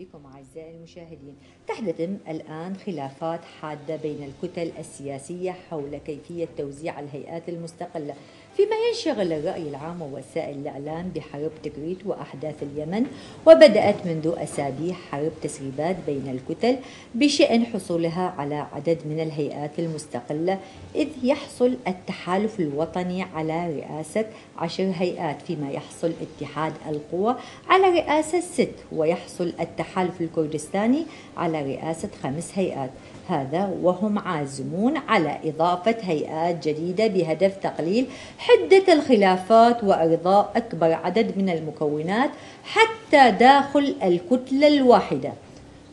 بكم أعزائي المشاهدين تحدث الآن خلافات حادة بين الكتل السياسية حول كيفية توزيع الهيئات المستقلة فيما ينشغل الرأي العام ووسائل الإعلام بحرب تكريت وأحداث اليمن وبدأت منذ أسابيع حرب تسريبات بين الكتل بشأن حصولها على عدد من الهيئات المستقلة إذ يحصل التحالف الوطني على رئاسة عشر هيئات فيما يحصل اتحاد القوى على رئاسة ست ويحصل التحالف الكردستاني على رئاسة خمس هيئات هذا وهم عازمون على إضافة هيئات جديدة بهدف تقليل حدة الخلافات وإرضاء أكبر عدد من المكونات حتى داخل الكتلة الواحدة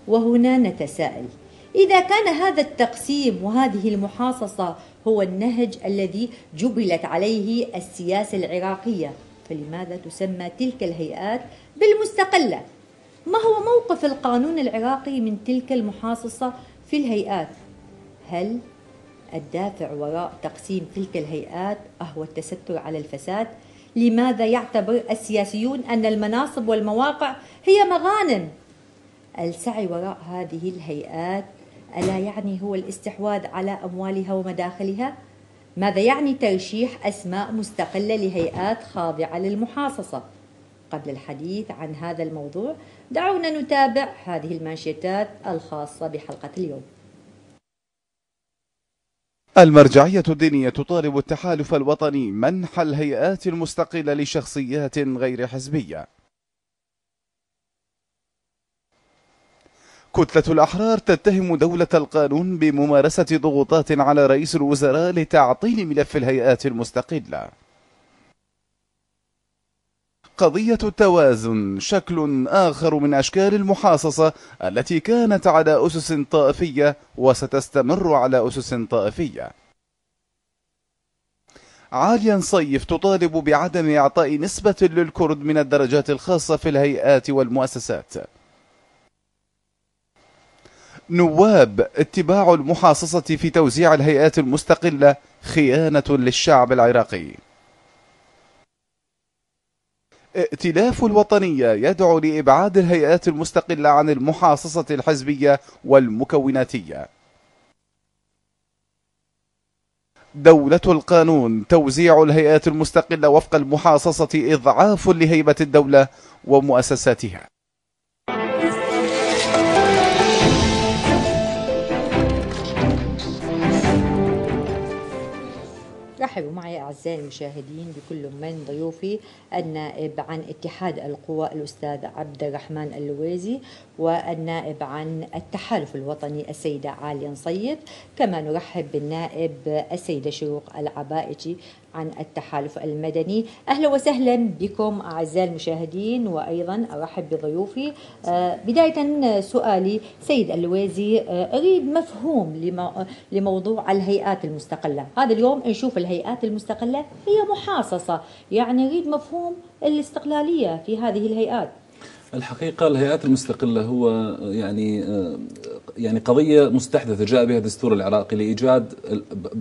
وهنا نتساءل إذا كان هذا التقسيم وهذه المحاصصة هو النهج الذي جبلت عليه السياسة العراقية فلماذا تسمى تلك الهيئات بالمستقلة؟ ما هو موقف القانون العراقي من تلك المحاصصة في الهيئات هل الدافع وراء تقسيم تلك الهيئات أهو التستر على الفساد؟ لماذا يعتبر السياسيون أن المناصب والمواقع هي مغانم؟ السعي وراء هذه الهيئات ألا يعني هو الاستحواذ على أموالها ومداخلها؟ ماذا يعني ترشيح أسماء مستقلة لهيئات خاضعة للمحاصصة؟ قبل الحديث عن هذا الموضوع دعونا نتابع هذه المانشيتات الخاصة بحلقة اليوم المرجعية الدينية تطالب التحالف الوطني منح الهيئات المستقلة لشخصيات غير حزبية كتلة الأحرار تتهم دولة القانون بممارسة ضغوطات على رئيس الوزراء لتعطيل ملف الهيئات المستقلة قضية التوازن شكل آخر من أشكال المحاصصة التي كانت على أسس طائفية وستستمر على أسس طائفية عاليا صيف تطالب بعدم إعطاء نسبة للكرد من الدرجات الخاصة في الهيئات والمؤسسات نواب اتباع المحاصصة في توزيع الهيئات المستقلة خيانة للشعب العراقي ائتلاف الوطنية يدعو لإبعاد الهيئات المستقلة عن المحاصصة الحزبية والمكوناتية دولة القانون توزيع الهيئات المستقلة وفق المحاصصة إضعاف لهيبة الدولة ومؤسساتها رحبوا معي أعزائي المشاهدين بكل من ضيوفي النائب عن اتحاد القوى الأستاذ عبد الرحمن اللويزي والنائب عن التحالف الوطني السيدة عالية نصيب كما نرحب بالنائب السيدة شروق العبائتي عن التحالف المدني أهلا وسهلا بكم أعزائي المشاهدين وأيضا أرحب بضيوفي آه، بداية سؤالي سيد اللويزي آه، أريد مفهوم لموضوع الهيئات المستقلة هذا اليوم نشوف الهيئات المستقلة هي محاصصة يعني أريد مفهوم الاستقلالية في هذه الهيئات الحقيقة الهيئات المستقلة هو يعني يعني قضية مستحدثة جاء بها الدستور العراقي لإيجاد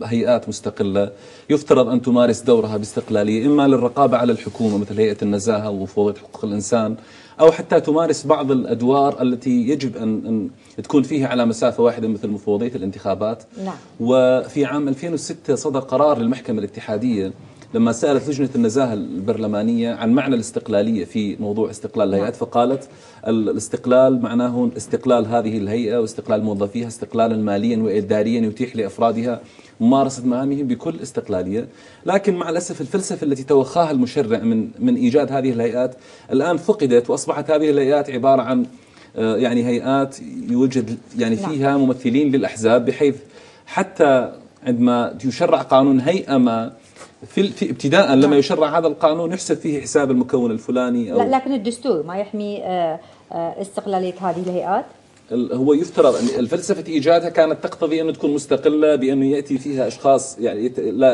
هيئات مستقلة يفترض أن تمارس دورها باستقلالية إما للرقابة على الحكومة مثل هيئة النزاهة ومفوضية حقوق الإنسان أو حتى تمارس بعض الأدوار التي يجب أن, أن تكون فيها على مسافة واحدة مثل مفوضية الانتخابات نعم. وفي عام 2006 صدر قرار للمحكمة الاتحادية لما سألت لجنة النزاهة البرلمانية عن معنى الاستقلالية في موضوع استقلال الهيئات نعم. فقالت الاستقلال معناه استقلال هذه الهيئة واستقلال موظفيها استقلالا ماليا وإداريا يتيح لأفرادها ممارسة مهامهم بكل استقلالية لكن مع الأسف الفلسفة التي توخاها المشرع من, من إيجاد هذه الهيئات الآن فقدت وأصبحت هذه الهيئات عبارة عن آه، يعني هيئات يوجد يعني نعم. فيها ممثلين للأحزاب بحيث حتى عندما يشرع قانون هيئة ما في, في ابتداء لما نعم. يشرع هذا القانون يحسب فيه حساب المكون الفلاني أو لا لكن الدستور ما يحمي آه، آه، استقلاليه هذه الهيئات هو يفترض ان الفلسفه ايجادها كانت تقتضي انه تكون مستقله بانه ياتي فيها اشخاص يعني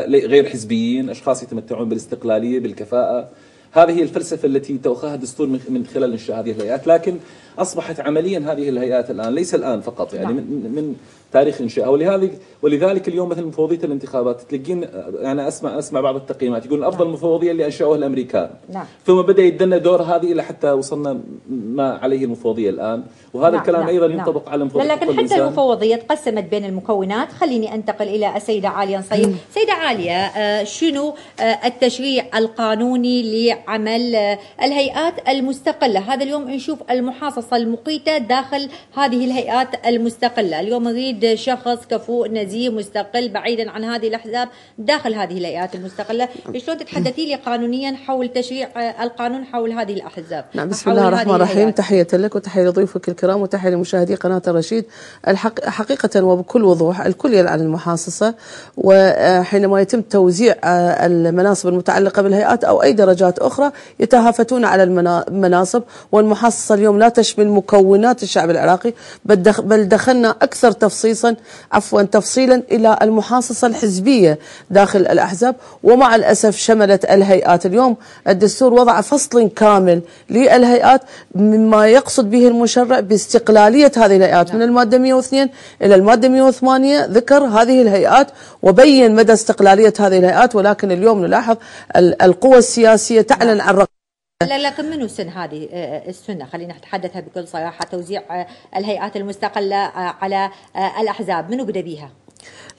غير حزبيين، اشخاص يتمتعون بالاستقلاليه بالكفاءه. هذه هي الفلسفه التي توخاها الدستور من خلال انشاء هذه الهيئات، لكن أصبحت عمليا هذه الهيئات الآن ليس الآن فقط يعني نعم. من, من تاريخ إنشائها ولهذا ولذلك اليوم مثل مفوضية الانتخابات تلقين أنا أسمع أسمع بعض التقييمات يقول أفضل نعم. مفوضية اللي أنشأوها الأمريكان نعم. ثم بدأ يدنا دور هذه إلى حتى وصلنا ما عليه المفوضية الآن وهذا الكلام أيضا ينطبق على المفوضيه لكن حتى المفوضية تقسمت بين المكونات خليني أنتقل إلى السيدة عالية نصيب سيدة عالية آه، شنو آه، التشريع القانوني لعمل آه، الهيئات المستقلة هذا اليوم نشوف المحاصصة القصص المقيتة داخل هذه الهيئات المستقلة اليوم نريد شخص كفوء نزيه مستقل بعيدا عن هذه الأحزاب داخل هذه الهيئات المستقلة شلون تتحدثي لي قانونيا حول تشريع القانون حول هذه الأحزاب نعم بسم الله الرحمن الرحيم تحية لك وتحية لضيوفك الكرام وتحية لمشاهدي قناة الرشيد الحق حقيقة وبكل وضوح الكل يلعن المحاصصة وحينما يتم توزيع آه، المناصب المتعلقة بالهيئات أو أي درجات أخرى يتهافتون على المناصب والمحاصصة اليوم لا تشمل مش من مكونات الشعب العراقي بل دخلنا أكثر تفصيصا عفوا تفصيلا إلى المحاصصة الحزبية داخل الأحزاب ومع الأسف شملت الهيئات اليوم الدستور وضع فصل كامل للهيئات مما يقصد به المشرع باستقلالية هذه الهيئات نعم. من المادة 102 إلى المادة 108 ذكر هذه الهيئات وبين مدى استقلالية هذه الهيئات ولكن اليوم نلاحظ القوى السياسية تعلن عن لا لكن منو سن هذه آه، آه، السنه خلينا نتحدثها بكل صراحه توزيع آه، الهيئات المستقله على الاحزاب منو بدا بيها؟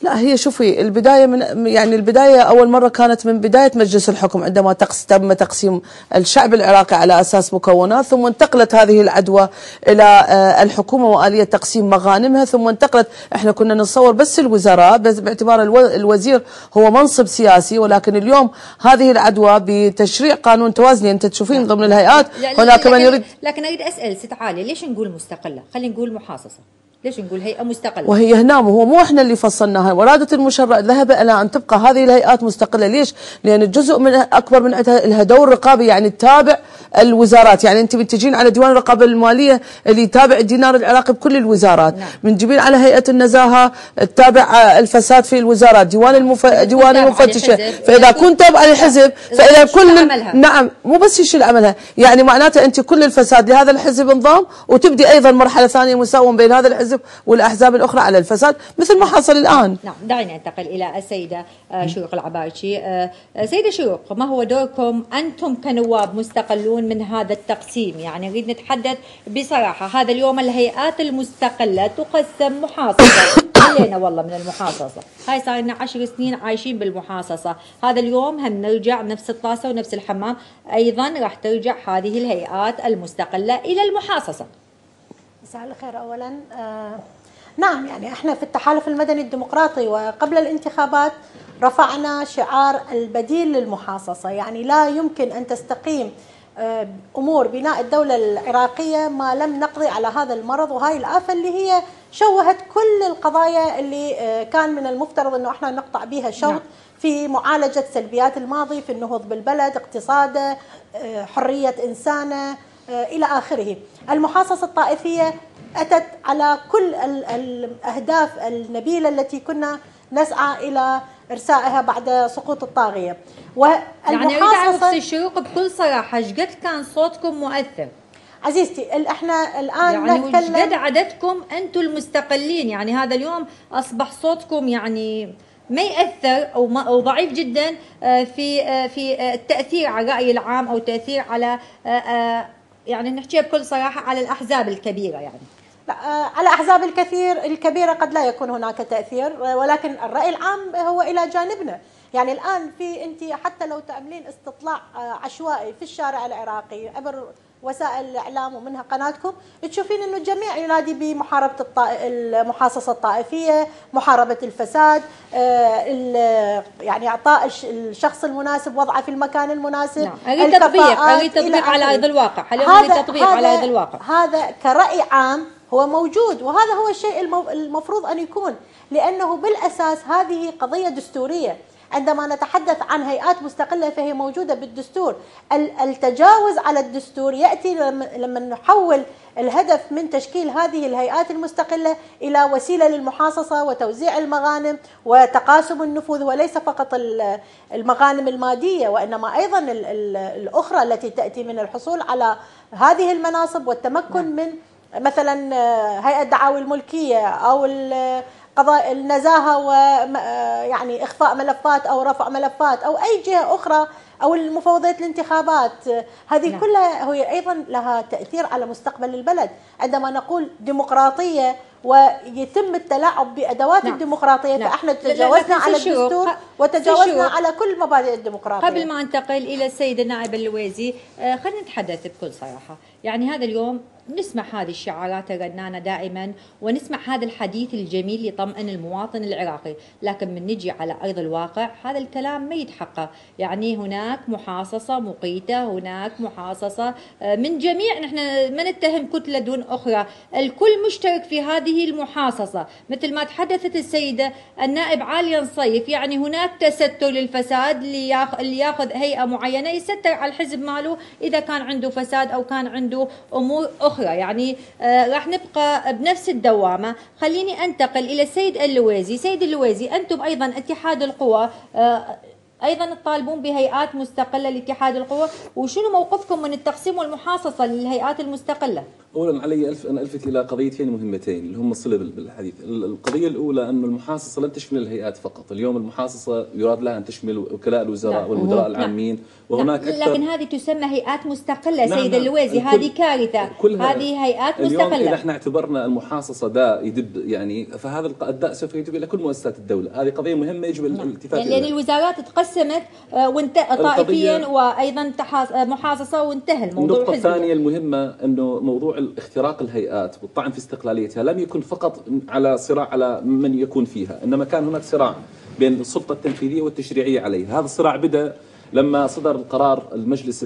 لا هي شوفي البداية من يعني البداية أول مرة كانت من بداية مجلس الحكم عندما تقس تم تقسيم الشعب العراقي على أساس مكونات ثم انتقلت هذه العدوى إلى آه، الحكومة وآلية تقسيم مغانمها ثم انتقلت احنا كنا نتصور بس الوزراء بس باعتبار الوزير هو منصب سياسي ولكن اليوم هذه العدوى بتشريع قانون توازني انت تشوفين ضمن الهيئات يعني هناك من يريد لكن اريد اسال ست عاليه ليش نقول مستقله؟ خلينا نقول محاصصه ليش نقول هيئة مستقلة وهي هنا هو مو احنا اللي فصلناها ورادة المشرع ذهب إلى أن تبقى هذه الهيئات مستقلة ليش؟ لأن جزء من أكبر من لها دور رقابي يعني تتابع الوزارات يعني أنت بتجين على ديوان الرقابة المالية اللي يتابع الدينار العراقي بكل الوزارات نعم. من جبين على هيئة النزاهة تتابع الفساد في الوزارات ديوان المف... ديوان المفتشة فإذا كنت تابع الحزب فإذا كل عملها. نعم مو بس يشيل عملها يعني معناته أنت كل الفساد لهذا الحزب انضم وتبدي أيضا مرحلة ثانية مساومة بين هذا الحزب الحزب والاحزاب الاخرى على الفساد مثل ما حصل الان. نعم دعينا ننتقل الى السيده آه، شيوق العبايشي. آه، آه، سيده شيوق ما هو دوركم انتم كنواب مستقلون من هذا التقسيم؟ يعني نريد نتحدث بصراحه هذا اليوم الهيئات المستقله تقسم محاصصه علينا والله من المحاصصه، هاي صار لنا 10 سنين عايشين بالمحاصصه، هذا اليوم هم نرجع نفس الطاسه ونفس الحمام، ايضا راح ترجع هذه الهيئات المستقله الى المحاصصه. مساء الخير اولا آه نعم يعني احنا في التحالف المدني الديمقراطي وقبل الانتخابات رفعنا شعار البديل للمحاصصه يعني لا يمكن ان تستقيم آه، امور بناء الدوله العراقيه ما لم نقضي على هذا المرض وهاي الافه اللي هي شوهت كل القضايا اللي آه، كان من المفترض انه احنا نقطع بها شوط نعم. في معالجه سلبيات الماضي في النهوض بالبلد اقتصاده آه، حريه انسانه آه، إلى آخره المحاصصة الطائفية أتت على كل الأهداف النبيلة التي كنا نسعى إلى إرسائها بعد سقوط الطاغية يعني أريد أعرف الشيوخ بكل صراحة قد كان صوتكم مؤثر عزيزتي احنا الان يعني نتكلم قد عددكم انتم المستقلين يعني هذا اليوم اصبح صوتكم يعني ما ياثر او ما او ضعيف جدا آه، في آه، في التاثير على الراي العام او تاثير على يعني نحكيها بكل صراحه على الاحزاب الكبيره يعني على آه، احزاب الكثير الكبيره قد لا يكون هناك تاثير آه، ولكن الراي العام هو الى جانبنا يعني الان في انت حتى لو تعملين استطلاع آه، عشوائي في الشارع العراقي عبر وسائل الاعلام ومنها قناتكم تشوفين انه الجميع ينادي بمحاربه الطائ... المحاصصه الطائفيه، محاربه الفساد، آه، يعني اعطاء الشخص المناسب وضعه في المكان المناسب نعم. اريد تطبيق اريد تطبيق على هذا الواقع، هل هذا تطبيق على هذا الواقع؟ هذا كراي عام هو موجود وهذا هو الشيء المفروض ان يكون لانه بالاساس هذه قضيه دستوريه عندما نتحدث عن هيئات مستقلة فهي موجودة بالدستور التجاوز على الدستور يأتي لما نحول الهدف من تشكيل هذه الهيئات المستقلة إلى وسيلة للمحاصصة وتوزيع المغانم وتقاسم النفوذ وليس فقط المغانم المادية وإنما أيضا الأخرى التي تأتي من الحصول على هذه المناصب والتمكن نعم. من مثلا آه، هيئه دعاوي الملكيه او قضاء النزاهه ويعني آه، اخفاء ملفات او رفع ملفات او اي جهه اخرى او المفاوضات الانتخابات هذه نعم. كلها هي ايضا لها تاثير على مستقبل البلد عندما نقول ديمقراطيه ويتم التلاعب بادوات نعم. الديمقراطيه نعم. فاحنا تجاوزنا على الدستور وتجاوزنا على كل مبادئ الديمقراطيه قبل ما انتقل الى السيد النائب اللويزي آه، خلينا نتحدث بكل صراحه يعني هذا اليوم نسمع هذه الشعارات الرنانة دائما ونسمع هذا الحديث الجميل يطمئن المواطن العراقي لكن من نجي على أرض الواقع هذا الكلام ما يتحقق يعني هناك محاصصة مقيتة هناك محاصصة آه، من جميع نحن ما نتهم كتلة دون أخرى الكل مشترك في هذه المحاصصة مثل ما تحدثت السيدة النائب عاليا صيف يعني هناك تستر للفساد اللي ياخذ هيئة معينة يستر على الحزب ماله إذا كان عنده فساد أو كان عنده أمور أخرى أخرى يعني آه، راح نبقى بنفس الدوامة خليني أنتقل إلى السيد اللوازي سيد اللوازي أنتم أيضا اتحاد القوى آه، ايضا تطالبون بهيئات مستقله لاتحاد القوى وشنو موقفكم من التقسيم والمحاصصه للهيئات المستقله اولا علي الف انا الفت الى قضيتين مهمتين اللي هم الصله بالحديث القضيه الاولى ان المحاصصه لن تشمل الهيئات فقط اليوم المحاصصه يراد لها ان تشمل وكلاء الوزراء نعم. والمدراء العامين وهناك نعم. أكثر لكن هذه تسمى هيئات مستقله نعم. سيد نعم. اللويزي هذه كارثه هذه هيئات مستقله اليوم اذا احنا اعتبرنا المحاصصه داء يدب يعني فهذا الداء سوف يدب الى كل مؤسسات الدوله هذه قضيه مهمه يجب نعم. الالتفات لان يعني الوزارات تقسمت آه، وانت... طائفيا وايضا آه، محاصصه وانتهى الموضوع النقطه الثانيه المهمه انه موضوع اختراق الهيئات والطعن في استقلاليتها لم يكن فقط على صراع على من يكون فيها إنما كان هناك صراع بين السلطة التنفيذية والتشريعية عليها هذا الصراع بدأ لما صدر القرار المجلس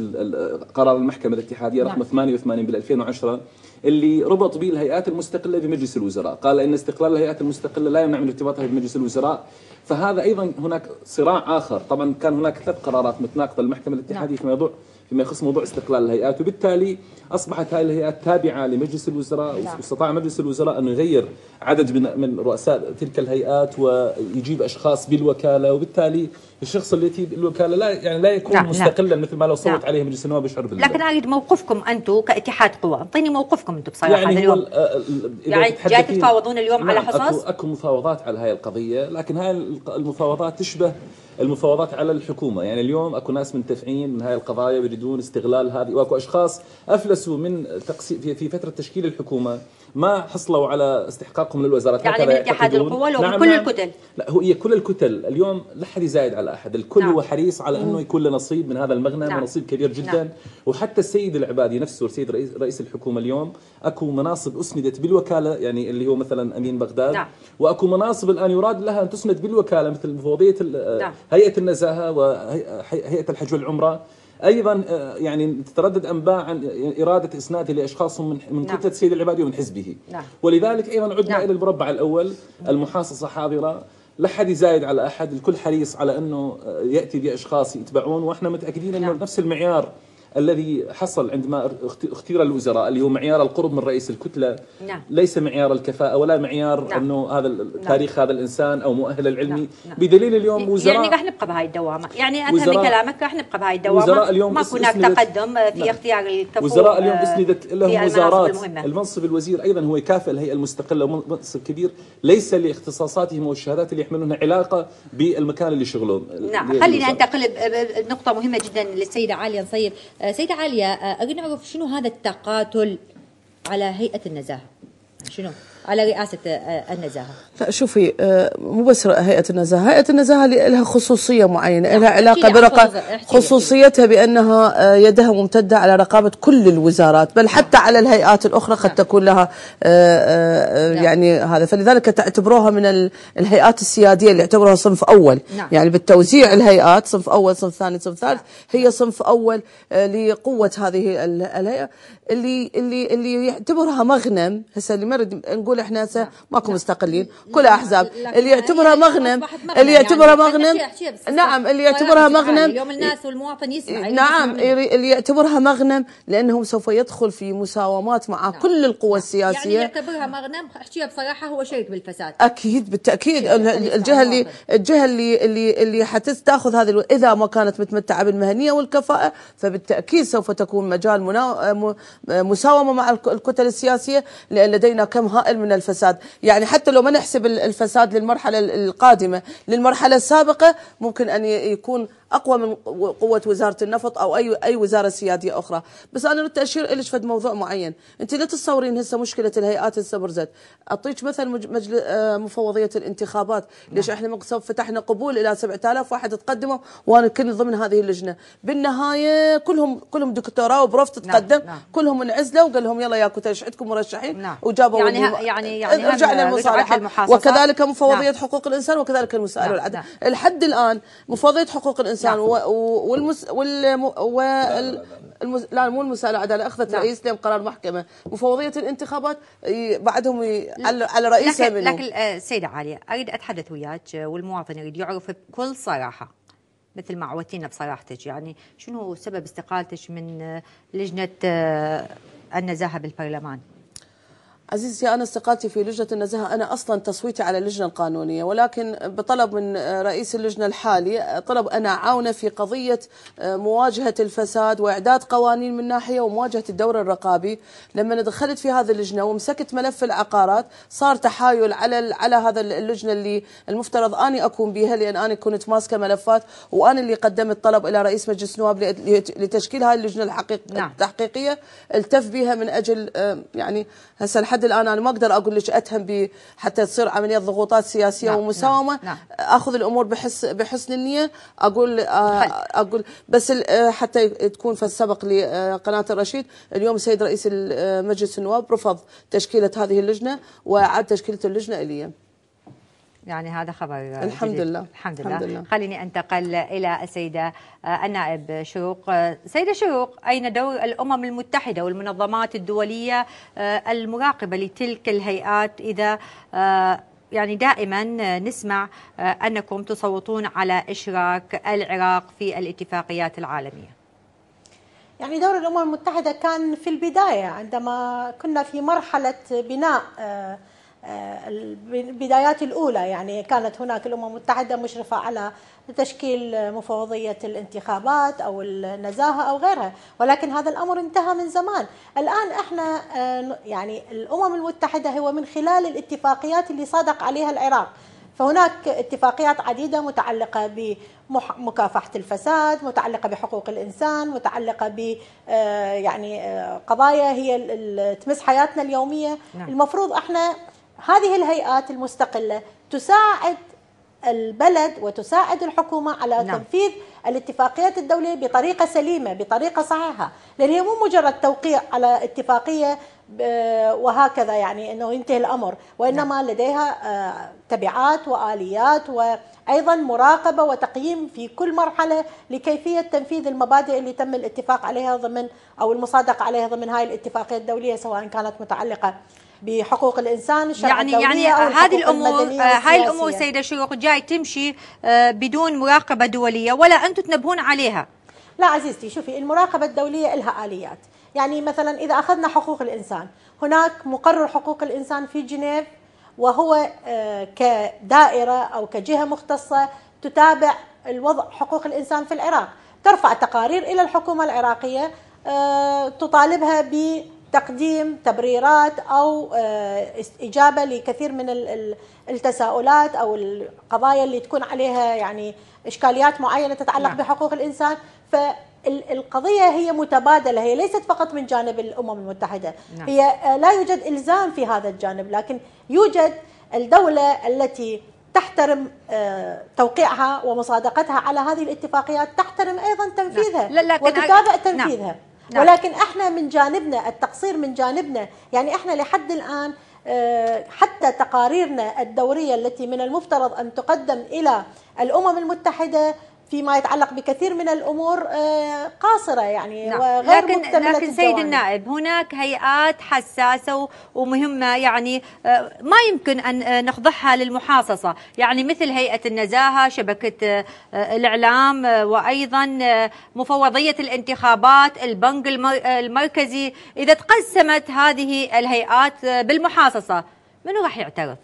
قرار المحكمة الاتحادية رقم 88 بال 2010 اللي ربط به الهيئات المستقلة بمجلس الوزراء قال إن استقلال الهيئات المستقلة لا يمنع من ارتباطها بمجلس الوزراء فهذا أيضا هناك صراع آخر طبعا كان هناك ثلاث قرارات متناقضة المحكمة الاتحادية نعم. في موضوع فيما يخص موضوع استقلال الهيئات وبالتالي أصبحت هذه الهيئات تابعة لمجلس الوزراء نعم. واستطاع مجلس الوزراء أنه يغير عدد من رؤساء تلك الهيئات ويجيب أشخاص بالوكالة وبالتالي الشخص التي الوكاله لا يعني لا يكون لا نعم، نعم. مستقلا لا مثل ما لو صوت نعم. عليه مجلس النواب يشعر بالذنب لكن اريد موقفكم انتم كاتحاد قوى اعطيني موقفكم انتم بصراحه يعني هذا اليوم يعني جاي تتفاوضون اليوم على حصص اكو اكو مفاوضات على هاي القضيه لكن هاي المفاوضات تشبه المفاوضات على الحكومه يعني اليوم اكو ناس منتفعين من هاي القضايا ويريدون استغلال هذه واكو اشخاص افلسوا من في فتره تشكيل الحكومه ما حصلوا على استحقاقهم للوزارات يعني من اتحاد القوى لو نعم كل نعم الكتل لا هو هي كل الكتل اليوم لا حد يزايد على احد الكل نعم. هو حريص على انه يكون له نصيب من هذا المغنم نعم. ونصيب كبير جدا نعم. وحتى السيد العبادي نفسه السيد رئيس, رئيس الحكومه اليوم اكو مناصب اسندت بالوكاله يعني اللي هو مثلا امين بغداد نعم. واكو مناصب الان يراد لها ان تسند بالوكاله مثل مفوضيه نعم. هيئه النزاهه وهيئه الحج والعمره ايضا آه، يعني تتردد انباء عن اراده اسناده لاشخاص من من نعم. كتله سيد العبادي ومن حزبه نعم. ولذلك ايضا عدنا نعم. الى المربع الاول المحاصصه حاضره لا حد يزايد على احد الكل حريص على انه آه، ياتي باشخاص يتبعون واحنا متاكدين انه نعم. نفس المعيار الذي حصل عندما اختير الوزراء اللي هو معيار القرب من رئيس الكتلة نعم. ليس معيار الكفاءة ولا معيار نعم. أنه هذا نعم. تاريخ نعم. هذا الإنسان أو مؤهل نعم. العلمي نعم. نعم. بدليل اليوم وزراء يعني راح نبقى بهاي الدوامة يعني أفهم من كلامك راح نبقى بهاي الدوامة وزراء اليوم ما هناك تقدم في نعم. اختيار الكفوء وزراء اليوم أسندت لهم وزارات المنصب الوزير أيضا هو يكافئ الهيئة المستقلة ومنصب كبير ليس لاختصاصاتهم والشهادات اللي يحملونها علاقة بالمكان اللي شغلهم نعم خلينا ننتقل نقطة مهمة جدا للسيدة عالية نصير آه، سيدة عالية أريد آه، نعرف شنو هذا التقاتل على هيئة النزاهة شنو؟ على رئاسة آه، آه، النزاهة شوفي آه، مو بس هيئة النزاهة هيئة النزاهة لها خصوصية معينة لها علاقة برقة خصوصيتها بأنها يدها ممتدة على رقابة كل الوزارات بل حتى نعم. على الهيئات الأخرى قد نعم. تكون لها نعم. يعني هذا فلذلك تعتبروها من الهيئات السيادية اللي اعتبروها صنف أول يعني بالتوزيع الهيئات صنف أول صنف ثاني صنف ثالث هي صنف أول لقوة هذه الهيئة اللي اللي اللي يعتبرها مغنم هسه اللي مرد نقول احنا هسه ماكو مستقلين كل احزاب اللي يعتبرها مغنم اللي يعتبرها مغنم نعم اللي يعتبرها مغنم اليوم الناس والمواطن يسمع نعم اللي يعتبرها مغنم لانه سوف يدخل في مساومات مع نعم. كل القوى نعم. يعني السياسيه يعني يعتبرها مغنم احكيها بصراحه هو شريك بالفساد اكيد بالتاكيد الجهه اللي الجهه اللي اللي اللي حتاخذ هذه اذا ما كانت متمتعه بالمهنيه والكفاءه فبالتاكيد سوف تكون مجال مساومه مع الكتل السياسيه لدينا كم هائل من الفساد يعني حتى لو ما نحسب الفساد للمرحله القادمه للمرحله السابقه ممكن ان يكون اقوى من قوه وزاره النفط او اي اي وزاره سياديه اخرى بس انا اريد اشير لك فد موضوع معين انت لا تتصورين هسه مشكله الهيئات هسه برزت اعطيك مثل مجل... آه، مفوضيه الانتخابات ليش احنا فتحنا قبول الى 7000 واحد تقدموا وانا كنت ضمن هذه اللجنه بالنهايه كلهم كلهم دكتوراه وبروف نعم، تتقدم نعم. كلهم انعزلوا وقال لهم يلا ياكو ايش عندكم مرشحين نعم. وجابوا يعني يعني يعني رجعنا المصالحه وكذلك مفوضيه نعم. حقوق الانسان وكذلك المسائل نعم. العدل نعم. الان مفوضيه حقوق الانسان الانسان نعم. والمس وال لا مو المسألة عدالة أخذت نعم. رئيس لهم قرار محكمة مفوضية الانتخابات بعدهم على رئيسها لكن منه لكن آه، سيدة عالية أريد أتحدث وياك آه، والمواطن يريد يعرف بكل صراحة مثل ما عودتينا بصراحتك يعني شنو سبب استقالتك من آه، لجنة النزاهة بالبرلمان؟ عزيزتي أنا استقالتي في لجنة النزاهة أنا أصلا تصويتي على اللجنة القانونية ولكن بطلب من رئيس اللجنة الحالي طلب أنا اعاونه في قضية آه، مواجهة الفساد وإعداد قوانين من ناحية ومواجهة الدور الرقابي لما دخلت في هذه اللجنة ومسكت ملف العقارات صار تحايل على على هذا اللجنة اللي المفترض أني أكون بها لأن أنا كنت ماسكة ملفات وأنا اللي قدمت طلب إلى رئيس مجلس النواب لتشكيل هذه اللجنة الحقيقيه نعم. التحقيقية التف بها من أجل آه، يعني هسه لحد الان انا ما اقدر اقول لك اتهم حتى تصير عمليه ضغوطات سياسيه نعم ومساومه نعم نعم اخذ الامور بحس بحسن النيه اقول آه، اقول بس آه، حتى تكون السبق لقناه آه، الرشيد اليوم السيد رئيس مجلس النواب رفض تشكيله هذه اللجنه واعاد تشكيله اللجنه اليه يعني هذا خبر الحمد جديد. لله الحمد, الحمد لله. لله خليني انتقل الى السيده آه، النائب شروق آه، سيده شروق اين دور الامم المتحده والمنظمات الدوليه آه، المراقبه لتلك الهيئات اذا يعني دائما نسمع انكم تصوتون على اشراك العراق في الاتفاقيات العالميه يعني دور الامم المتحده كان في البدايه عندما كنا في مرحله بناء البدايات الأولى يعني كانت هناك الأمم المتحدة مشرفة على تشكيل مفوضية الانتخابات أو النزاهة أو غيرها ولكن هذا الأمر انتهى من زمان الآن إحنا آه، يعني الأمم المتحدة هو من خلال الاتفاقيات اللي صادق عليها العراق فهناك اتفاقيات عديدة متعلقة بمكافحة الفساد متعلقة بحقوق الإنسان متعلقة ب آه، يعني آه، قضايا هي تمس حياتنا اليومية نعم. المفروض احنا هذه الهيئات المستقله تساعد البلد وتساعد الحكومه على نعم. تنفيذ الاتفاقيات الدوليه بطريقه سليمه بطريقه صحيحه لان هي مو مجرد توقيع على اتفاقيه وهكذا يعني انه ينتهي الامر وانما نعم. لديها آه، تبعات واليات وايضا مراقبه وتقييم في كل مرحله لكيفيه تنفيذ المبادئ اللي تم الاتفاق عليها ضمن او المصادقه عليها ضمن هاي الاتفاقيه الدوليه سواء كانت متعلقه بحقوق الانسان الشرع يعني يعني هذه الامور آه، هاي الامور سيده شروق جاي تمشي آه، بدون مراقبه دوليه ولا انتم تنبهون عليها لا عزيزتي شوفي المراقبه الدوليه لها اليات يعني مثلا اذا اخذنا حقوق الانسان هناك مقرر حقوق الانسان في جنيف وهو آه، كدائره او كجهه مختصه تتابع الوضع حقوق الانسان في العراق ترفع تقارير الى الحكومه العراقيه تطالبها ب تقديم تبريرات او آه، اجابه لكثير من التساؤلات او القضايا اللي تكون عليها يعني اشكاليات معينه تتعلق نعم. بحقوق الانسان فالقضيه هي متبادلة هي ليست فقط من جانب الأمم المتحدة نعم. هي آه، لا يوجد إلزام في هذا الجانب لكن يوجد الدولة التي تحترم آه، توقيعها ومصادقتها على هذه الاتفاقيات تحترم أيضا نعم. تنفيذها نعم. وتتابع تنفيذها نعم. نعم. ولكن احنا من جانبنا التقصير من جانبنا يعني احنا لحد الان آه، حتى تقاريرنا الدوريه التي من المفترض ان تقدم الى الامم المتحده فيما يتعلق بكثير من الامور آه، قاصره يعني نعم. وغير لكن لكن سيد النائب هناك هيئات حساسه ومهمه يعني آه، ما يمكن ان آه، نخضعها للمحاصصه يعني مثل هيئه النزاهه شبكه الاعلام وايضا مفوضيه الانتخابات البنك المركزي اذا تقسمت هذه الهيئات بالمحاصصه منو راح يعترض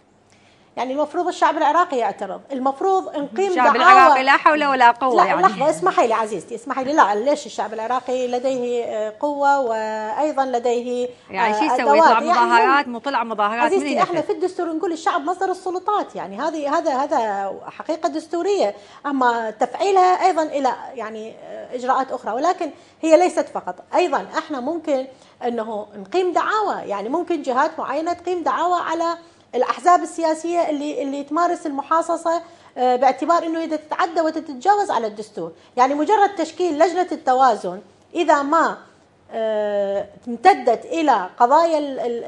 يعني المفروض الشعب العراقي يعترض المفروض نقيم الشعب العراقي لا حول ولا قوة لا يعني. لحظة اسمحي لي عزيزتي اسمحي لي لا ليش الشعب العراقي لديه آه، قوة وأيضا لديه يعني آه، شو يسوي يطلع يعني مظاهرات يعني مطلع مظاهرات عزيزتي احنا في الدستور نقول الشعب مصدر السلطات يعني هذه هذا هذا حقيقة دستورية أما تفعيلها أيضا إلى يعني آه، إجراءات أخرى ولكن هي ليست فقط أيضا احنا ممكن أنه نقيم دعاوى يعني ممكن جهات معينة تقيم دعاوى على الاحزاب السياسيه اللي اللي تمارس المحاصصه آه، باعتبار انه اذا تتعدى وتتجاوز على الدستور، يعني مجرد تشكيل لجنه التوازن اذا ما آه، امتدت الى قضايا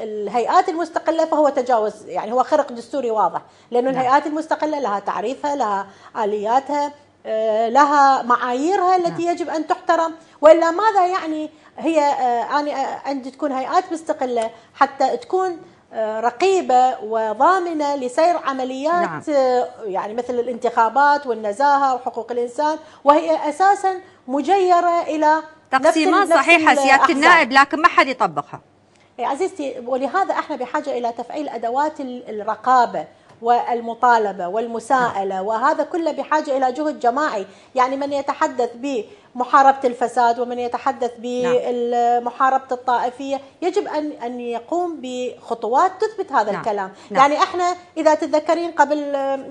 الهيئات المستقله فهو تجاوز يعني هو خرق دستوري واضح لانه نعم. الهيئات المستقله لها تعريفها لها الياتها آه، لها معاييرها نعم. التي يجب ان تحترم والا ماذا يعني هي اني عندي تكون هيئات مستقله حتى تكون آه، رقيبه وضامنه لسير عمليات نعم. آه، يعني مثل الانتخابات والنزاهه وحقوق الانسان وهي اساسا مجيره الى تقسيمات صحيحه سياده النائب لكن ما حد يطبقها إيه، عزيزتي ولهذا احنا بحاجه الى تفعيل ادوات الرقابه والمطالبة والمساءلة وهذا كله بحاجة إلى جهد جماعي يعني من يتحدث بمحاربة الفساد ومن يتحدث نعم. بمحاربة الطائفية يجب أن أن يقوم بخطوات تثبت هذا نعم. الكلام نعم. يعني احنا إذا تتذكرين قبل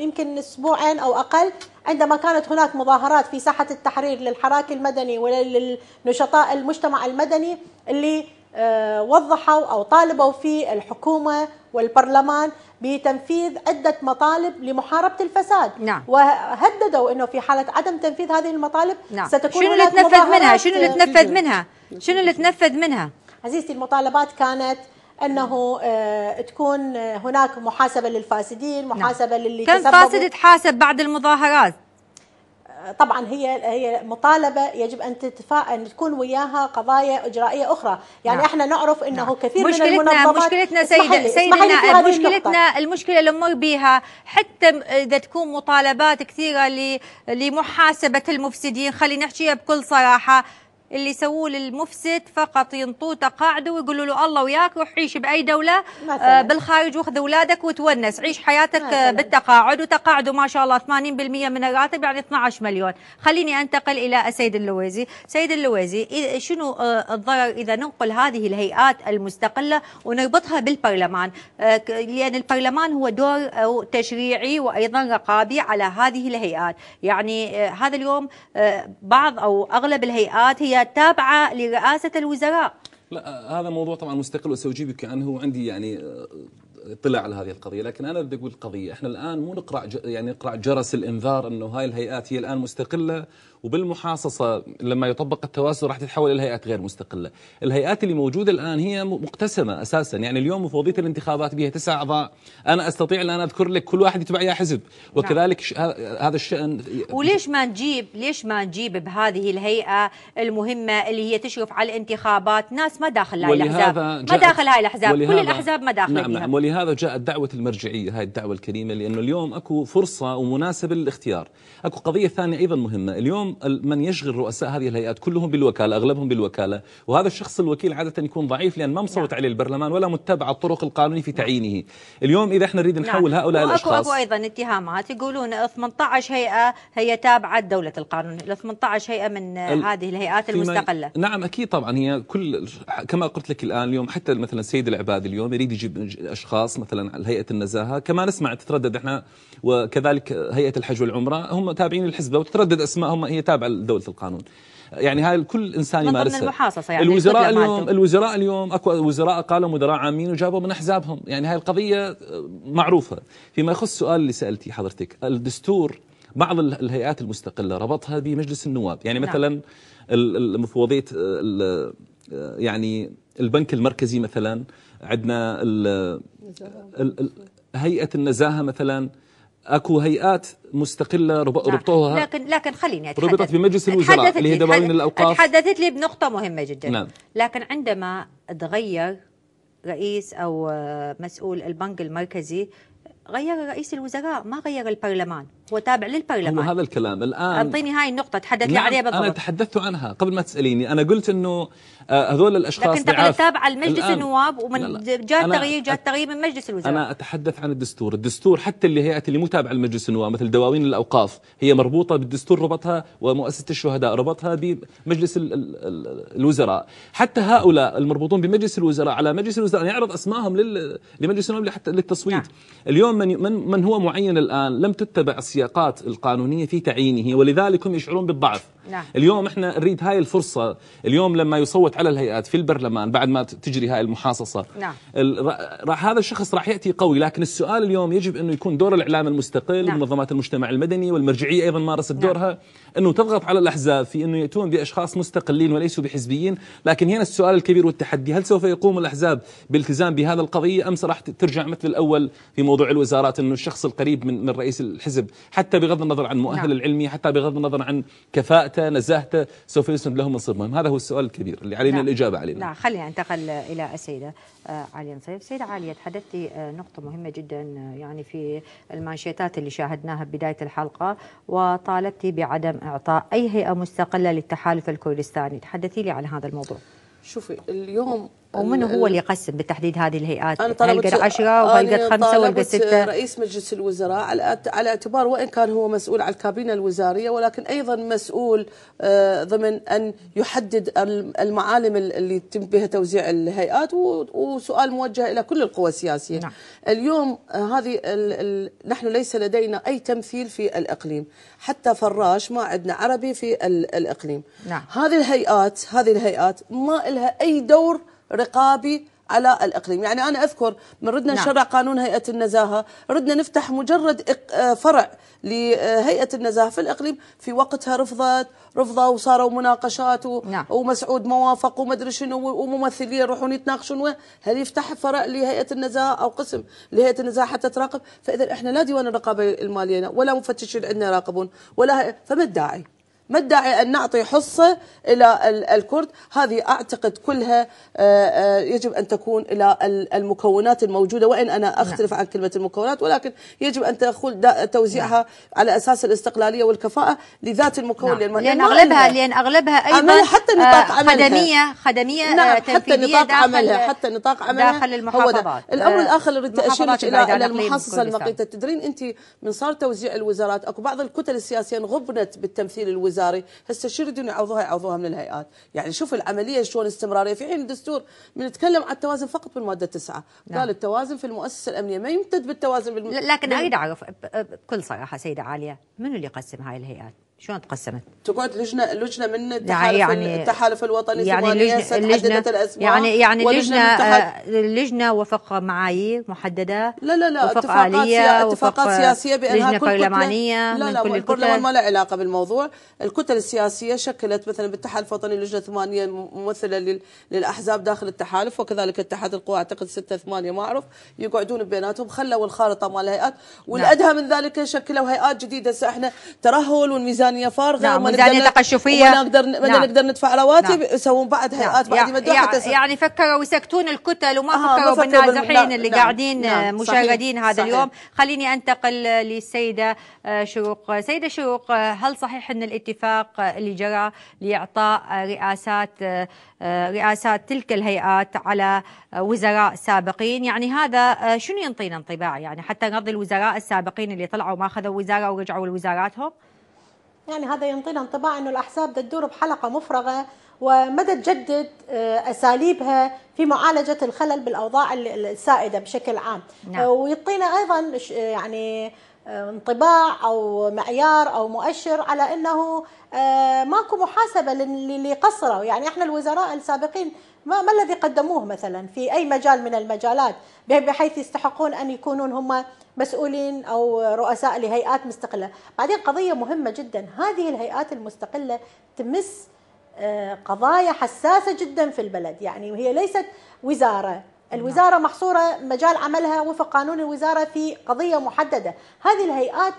يمكن أسبوعين أو أقل عندما كانت هناك مظاهرات في ساحة التحرير للحراك المدني وللنشطاء المجتمع المدني اللي آه، وضحوا أو طالبوا في الحكومة والبرلمان بتنفيذ عدة مطالب لمحاربة الفساد نعم. وهددوا أنه في حالة عدم تنفيذ هذه المطالب نعم. ستكون شنو اللي تنفذ منها شنو اللي تنفذ منها شنو اللي تنفذ منها عزيزتي المطالبات كانت انه آه، تكون هناك محاسبه للفاسدين نعم. محاسبه نعم. للي كم فاسد تحاسب بعد المظاهرات طبعا هي هي مطالبه يجب ان تتفا ان تكون وياها قضايا اجرائيه اخرى يعني نعم. احنا نعرف انه نعم. كثير مشكلتنا من المنظمات مشكلتنا سيده سيده نائب مشكلتنا النقطة. المشكله اللي مر بها حتى اذا تكون مطالبات كثيره لمحاسبه المفسدين خلينا نحكيها بكل صراحه اللي يسووه للمفسد فقط ينطوه تقاعده ويقولوا له الله وياك وعيش باي دوله آه بالخارج وخذ اولادك وتونس عيش حياتك آه، مثلاً. بالتقاعد وتقاعده ما شاء الله 80% من الراتب يعني 12 مليون خليني انتقل الى السيد اللويزي سيد اللويزي شنو آه، الضرر اذا ننقل هذه الهيئات المستقله ونربطها بالبرلمان آه، لان البرلمان هو دور تشريعي وايضا رقابي على هذه الهيئات يعني هذا اليوم بعض او اغلب الهيئات هي الدولية التابعة لرئاسة الوزراء لا هذا موضوع طبعا مستقل وسأجيبك عنه عندي يعني آه، اطلاع على هذه القضيه لكن انا بدي اقول القضيه احنا الان مو نقرا يعني نقرا جرس الانذار انه هاي الهيئات هي الان مستقله وبالمحاصصة لما يطبق التوازن راح تتحول إلى هيئات غير مستقلة الهيئات اللي موجودة الآن هي مقتسمة أساسا يعني اليوم مفوضية الانتخابات بها تسع أعضاء أنا أستطيع أن أنا أذكر لك كل واحد يتبع يا حزب نعم. وكذلك هذا الشأن وليش ما نجيب ليش ما نجيب بهذه الهيئة المهمة اللي هي تشرف على الانتخابات ناس ما داخل هاي الأحزاب ما داخل هاي الأحزاب كل الأحزاب ما داخل نعم نعم ولهذا جاءت دعوة المرجعية هاي الدعوة الكريمة لأنه اليوم أكو فرصة ومناسبة للاختيار أكو قضية ثانية أيضا مهمة اليوم من يشغل رؤساء هذه الهيئات كلهم بالوكالة أغلبهم بالوكالة وهذا الشخص الوكيل عادة يكون ضعيف لأن ما مصوت نعم. عليه البرلمان ولا متبع الطرق القانونية في تعيينه اليوم إذا احنا نريد نحول نعم. هؤلاء الأشخاص أكو أيضا اتهامات يقولون 18 هيئة هي تابعة دولة القانون 18 هيئة من هذه الهيئات المستقلة نعم أكيد طبعا هي كل كما قلت لك الآن اليوم حتى مثلا سيد العباد اليوم يريد يجيب أشخاص مثلا هيئة النزاهة كما نسمع تتردد احنا وكذلك هيئة الحج والعمرة هم تابعين الحزبة وتتردد أسمائهم هي تابع لدولة القانون يعني هاي الكل انسان يمارسها المحاصصه يعني الوزراء اليوم الوزراء اليوم اكو وزراء قالوا مدراء عامين وجابوا من احزابهم يعني هاي القضيه آه، معروفه فيما يخص السؤال اللي سالتي حضرتك الدستور بعض الهيئات المستقله ربطها بمجلس النواب يعني نعم. مثلا نعم. المفوضيه آه، يعني البنك المركزي مثلا عندنا هيئه النزاهه مثلا اكو هيئات مستقله نعم. ربطوها نعم. لكن لكن خليني اتحدث ربطت بمجلس الوزراء اللي هي دواوين الاوقاف تحدثت لي بنقطه مهمه جدا نعم. لكن عندما تغير رئيس او مسؤول البنك المركزي غير رئيس الوزراء ما غير البرلمان هو تابع للبرلمان هذا الكلام الآن أعطيني هاي النقطة تحدث لي نعم عليها بالضبط أنا تحدثت عنها قبل ما تسأليني أنا قلت أنه آه، هذول الأشخاص لكن تقول تابعة لمجلس النواب ومن جاء التغيير جاء التغيير من مجلس الوزراء أنا أتحدث عن الدستور الدستور حتى اللي هيئة اللي متابعة لمجلس النواب مثل دواوين الأوقاف هي مربوطة بالدستور ربطها ومؤسسة الشهداء ربطها بمجلس الـ الـ الـ الوزراء حتى هؤلاء المربوطون بمجلس الوزراء على مجلس الوزراء أن يعرض أسمائهم لمجلس النواب حتى للتصويت نعم. اليوم من, من هو معين الآن لم تتبع السياقات القانونية في تعيينه ولذلك هم يشعرون بالضعف نعم. اليوم احنا نريد هاي الفرصة اليوم لما يصوت على الهيئات في البرلمان بعد ما تجري هاي المحاصصة نعم. راح هذا الشخص راح يأتي قوي لكن السؤال اليوم يجب أنه يكون دور الإعلام المستقل نعم. ومنظمات المجتمع المدني والمرجعية أيضا مارست نعم. دورها أنه تضغط على الأحزاب في أنه يأتون بأشخاص مستقلين وليسوا بحزبيين لكن هنا السؤال الكبير والتحدي هل سوف يقوم الأحزاب بالتزام بهذا القضية أم راح ترجع مثل الأول في موضوع الوزارات أنه الشخص القريب من, من رئيس الحزب حتى بغض النظر عن مؤهل نعم. العلمي حتى بغض النظر عن كفاءة متى نزهته سوف يسند لهم منصب مهم هذا هو السؤال الكبير اللي علينا لا. نعم. الإجابة عليه نعم خلينا ننتقل إلى السيدة آه، علي نصيف سيدة علي تحدثت آه، نقطة مهمة جدا آه، يعني في المانشيتات اللي شاهدناها بداية الحلقة وطالبتي بعدم إعطاء أي هيئة مستقلة للتحالف الكردستاني تحدثي لي عن هذا الموضوع شوفي اليوم ومن هو اللي يقسم بالتحديد هذه الهيئات؟ انا طلبت هلقد 10 وهلقد خمسه وهلقد سته رئيس مجلس الوزراء على على اعتبار وان كان هو مسؤول على الكابينه الوزاريه ولكن ايضا مسؤول آه، ضمن ان يحدد المعالم اللي يتم بها توزيع الهيئات وسؤال موجه الى كل القوى السياسيه. نعم. اليوم آه، هذه نحن ليس لدينا اي تمثيل في الاقليم، حتى فراش ما عندنا عربي في الاقليم. نعم. هذه الهيئات هذه الهيئات ما لها اي دور رقابي على الاقليم، يعني انا اذكر من ردنا نعم. نشرع قانون هيئه النزاهه، ردنا نفتح مجرد آه، فرع لهيئه النزاهه في الاقليم، في وقتها رفضت، رفضوا وصاروا مناقشات و... نعم. ومسعود موافق ومدري شنو وممثلين يروحون يتناقشون هل يفتح فرع لهيئه النزاهه او قسم لهيئه النزاهه حتى تراقب، فاذا احنا لا ديوان الرقابه الماليه ولا مفتشين عندنا يراقبون ولا فما الداعي؟ ما الداعي أن نعطي حصة إلى الكرد هذه أعتقد كلها آه، آه، يجب أن تكون إلى المكونات الموجودة وإن أنا نعم. أختلف عن كلمة المكونات ولكن يجب أن تقول توزيعها نعم. على أساس الاستقلالية والكفاءة لذات المكون نعم. لأن أغلبها لأن أغلبها أيضا حتى آه، نطاق عملها خدمية خدمية نعم حتى نطاق عملها حتى نطاق عملها داخل المحافظات الأمر الآخر اللي بدي اشير إلى المحصصة المقيتة تدرين أنت من صار توزيع الوزارات أكو بعض الكتل السياسية غبنت بالتمثيل الوزاري الوزاري هسه شو يريدون يعوضوها يعوضوها من الهيئات يعني شوف العمليه شلون استمراريه في حين الدستور بنتكلم عن التوازن فقط بالماده 9 نعم. قال نعم. التوازن في المؤسسه الامنيه ما يمتد بالتوازن بالم... لكن اريد اعرف بكل صراحه سيده عاليه من اللي يقسم هاي الهيئات شلون تقسمت؟ تقعد لجنه لجنه من يعني التحالف يعني التحالف الوطني يعني لجنه, لجنة الاسماء يعني يعني لجنه آه، لجنه وفق معايير محدده لا لا لا وفق اتفاقات, آلية اتفاقات وفق آه، سياسيه بانها لجنة كل برلمانيه لا لا كل البرلمان ما له علاقه بالموضوع الكتل السياسيه شكلت مثلا بالتحالف الوطني لجنه ثمانيه ممثله للاحزاب داخل التحالف وكذلك اتحاد القوى اعتقد سته ثمانيه ما اعرف يقعدون بيناتهم خلوا الخارطه مال الهيئات والادهى من ذلك شكلوا هيئات جديده هسه احنا ترهل والميزان ميزانيه فارغه نعم ميزانيه تقشفيه وما نقدر ما نعم نقدر ندفع رواتب نعم يسوون نعم. بعد هيئات نعم بعد يمدوها يعني, حتى يعني فكروا يسكتون الكتل وما آه فكروا بالنازحين نعم. اللي نعم قاعدين نعم مشاردين هذا صحيح اليوم خليني انتقل آه، للسيده آه، شروق سيده شروق آه، هل صحيح ان الاتفاق اللي جرى لاعطاء رئاسات رئاسات تلك الهيئات على وزراء سابقين يعني هذا شنو ينطينا انطباع يعني حتى نرضي الوزراء السابقين اللي طلعوا ما اخذوا وزاره ورجعوا لوزاراتهم يعني هذا ينطينا انطباع انه الاحزاب تدور بحلقه مفرغه ومدى تجدد آه، اساليبها في معالجه الخلل بالاوضاع السائده بشكل عام نعم. آه، ويعطينا ايضا آه، يعني انطباع او معيار او مؤشر على انه ماكو محاسبه للي قصروا يعني احنا الوزراء السابقين ما, ما الذي قدموه مثلا في أي مجال من المجالات بحيث يستحقون أن يكونون هم مسؤولين أو رؤساء لهيئات مستقلة بعدين قضية مهمة جدا هذه الهيئات المستقلة تمس آه، قضايا حساسة جدا في البلد يعني وهي ليست وزارة نعم. الوزارة محصورة مجال عملها وفق قانون الوزارة في قضية محددة هذه الهيئات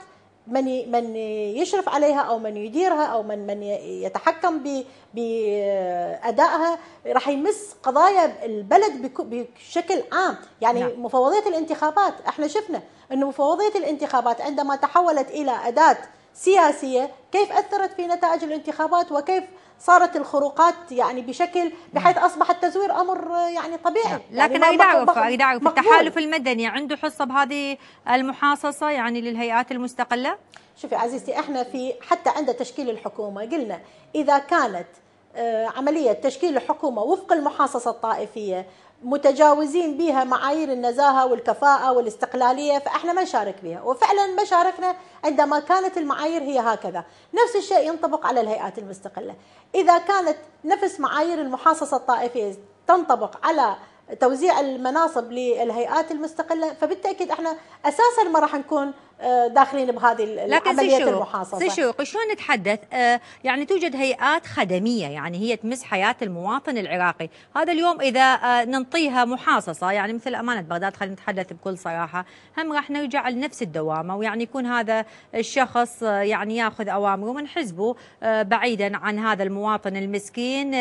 من من يشرف عليها او من يديرها او من من يتحكم بادائها راح يمس قضايا البلد بشكل عام يعني نعم. مفوضيه الانتخابات احنا شفنا انه مفوضيه الانتخابات عندما تحولت الى اداه سياسية كيف أثرت في نتائج الانتخابات وكيف صارت الخروقات يعني بشكل بحيث اصبح التزوير امر يعني طبيعي يعني لكن يعني دعوه في التحالف المدني عنده حصه بهذه المحاصصه يعني للهيئات المستقله شوفي عزيزتي احنا في حتى عند تشكيل الحكومه قلنا اذا كانت آه، عمليه تشكيل الحكومه وفق المحاصصه الطائفيه متجاوزين بها معايير النزاهه والكفاءه والاستقلاليه فاحنا ما نشارك بها وفعلا ما شاركنا عندما كانت المعايير هي هكذا نفس الشيء ينطبق على الهيئات المستقله اذا كانت نفس معايير المحاصصه الطائفيه تنطبق على توزيع المناصب للهيئات المستقله فبالتاكيد احنا اساسا ما راح نكون داخلين بهذه لكن عمليه سيشوق. المحاصصه شو شلون نتحدث آه، يعني توجد هيئات خدميه يعني هي تمس حياه المواطن العراقي هذا اليوم اذا آه، ننطيها محاصصه يعني مثل امانه بغداد خلينا نتحدث بكل صراحه هم راح نرجع لنفس الدوامه ويعني يكون هذا الشخص آه، يعني ياخذ اوامره من حزبه بعيدا عن هذا المواطن المسكين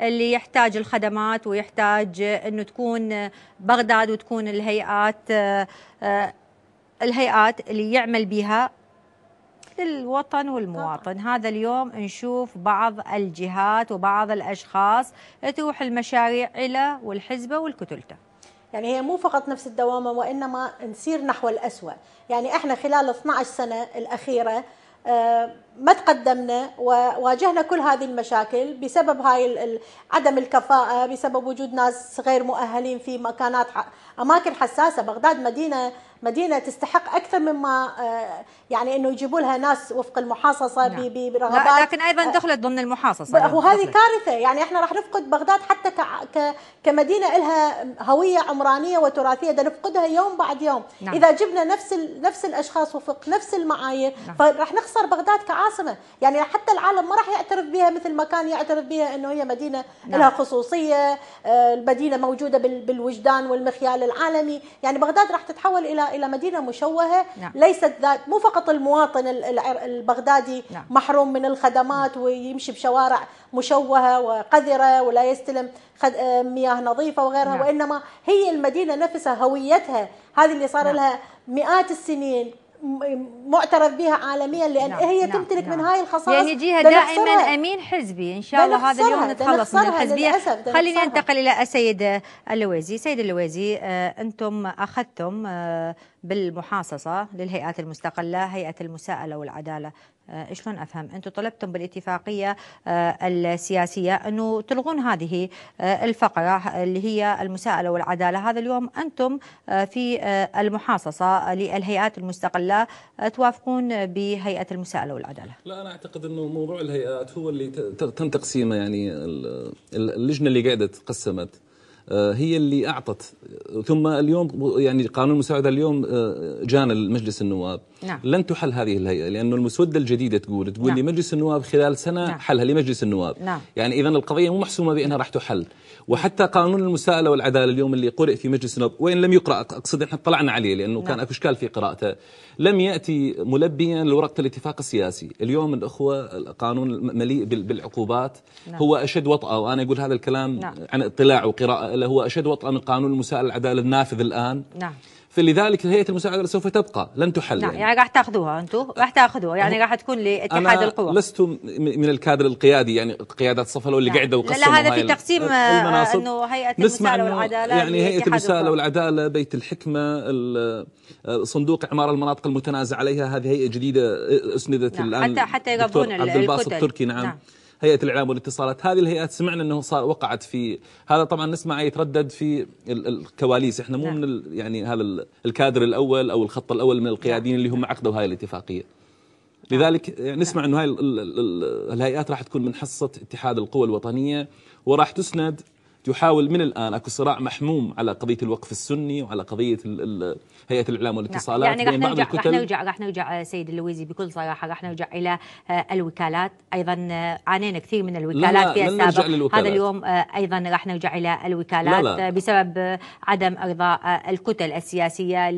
اللي يحتاج الخدمات ويحتاج انه تكون بغداد وتكون الهيئات الهيئات اللي يعمل بها للوطن والمواطن طبعا. هذا اليوم نشوف بعض الجهات وبعض الأشخاص تروح المشاريع إلى والحزبة والكتلته يعني هي مو فقط نفس الدوامة وإنما نسير نحو الأسوأ يعني إحنا خلال 12 سنة الأخيرة آه، ما تقدمنا وواجهنا كل هذه المشاكل بسبب هاي عدم الكفاءة بسبب وجود ناس غير مؤهلين في مكانات أماكن حساسة بغداد مدينة مدينه تستحق اكثر مما آه، يعني انه يجيبوا لها ناس وفق المحاصصه نعم. برغبات لا لكن ايضا آه، دخلت ضمن المحاصصه وهذه كارثه يعني احنا راح نفقد بغداد حتى كمدينه لها هويه عمرانيه وتراثيه ده نفقدها يوم بعد يوم نعم. اذا جبنا نفس نفس الاشخاص وفق نفس المعايير نعم. فراح نخسر بغداد كعاصمه يعني حتى العالم ما راح يعترف بها مثل ما كان يعترف بها انه هي مدينه نعم. لها خصوصيه آه، المدينه موجوده بالوجدان والمخيال العالمي يعني بغداد راح تتحول الى الى مدينه مشوهه نعم. ليست ذات مو فقط المواطن البغدادي نعم. محروم من الخدمات ويمشي بشوارع مشوهه وقذره ولا يستلم خد... مياه نظيفه وغيرها نعم. وانما هي المدينه نفسها هويتها هذه اللي صار نعم. لها مئات السنين معترف بها عالميا لان نعم هي نعم تمتلك نعم من هاي الخصائص يعني يجيها دائما امين حزبي ان شاء الله هذا اليوم نتخلص من الحزبيه خليني انتقل الى السيد اللويزي سيد اللويزي آه، انتم اخذتم آه، بالمحاصصه للهيئات المستقله هيئه المساءله والعداله آه، شلون افهم انتم طلبتم بالاتفاقيه آه، السياسيه انه تلغون هذه آه، الفقره اللي هي المساءله والعداله هذا اليوم انتم في المحاصصه للهيئات المستقله توافقون بهيئه المساءله والعداله لا انا اعتقد انه موضوع الهيئات هو اللي تم تقسيمه يعني اللجنه اللي قاعده تقسمت آه، هي اللي اعطت ثم اليوم يعني قانون المساعده اليوم آه، جانا لمجلس النواب نعم. لن تحل هذه الهيئه لانه المسوده الجديده تقول تقول نعم. لمجلس النواب خلال سنه نعم. حلها لمجلس النواب نعم. يعني اذا القضيه مو محسومه بانها راح تحل وحتى قانون المساءله والعداله اليوم اللي قرئ في مجلس النواب وان لم يقرا اقصد احنا اطلعنا عليه لانه نعم. كان اكو اشكال في قراءته لم ياتي ملبيا لورقه الاتفاق السياسي اليوم الاخوه القانون مليء بالعقوبات نعم. هو اشد وطأه وانا اقول هذا الكلام نعم. عن اطلاع وقراءه المساءلة هو أشد وطأ من قانون المساءلة العدالة النافذ الآن نعم فلذلك هيئه المساعده سوف تبقى لن تحل نعم يعني, يعني راح تاخذوها انتم راح تاخذوها يعني راح تكون لاتحاد القوى لست من الكادر القيادي يعني قيادات صفا اللي نعم. قاعده وقسموا لا هذا في تقسيم آه، انه هيئه المساءله والعداله يعني هيئه المساءله والعداله بيت الحكمه صندوق اعمار المناطق المتنازع عليها هذه هيئه جديده آه، اسندت نعم. الان حتى حتى يغبون عبد الباسط التركي نعم, نعم. هيئه الاعلام والاتصالات هذه الهيئات سمعنا انه صار وقعت في هذا طبعا نسمع يتردد في الكواليس احنا مو نعم. من ال يعني هذا الكادر الاول او الخط الاول من القياديين نعم. اللي هم عقدوا هاي الاتفاقيه نعم. لذلك يعني نسمع نعم. انه هاي الهيئات راح تكون من حصه اتحاد القوى الوطنيه وراح تسند يحاول من الآن أكو صراع محموم على قضية الوقف السني وعلى قضية هيئة الإعلام نعم، والاتصالات يعني راح نرجع راح نرجع راح آه، نرجع سيد اللويزي بكل صراحة راح نرجع إلى آه، الوكالات أيضا آه، عانينا كثير من الوكالات في السابق هذا اليوم أيضا راح نرجع إلى الوكالات لا لا. بسبب عدم إرضاء الكتل السياسية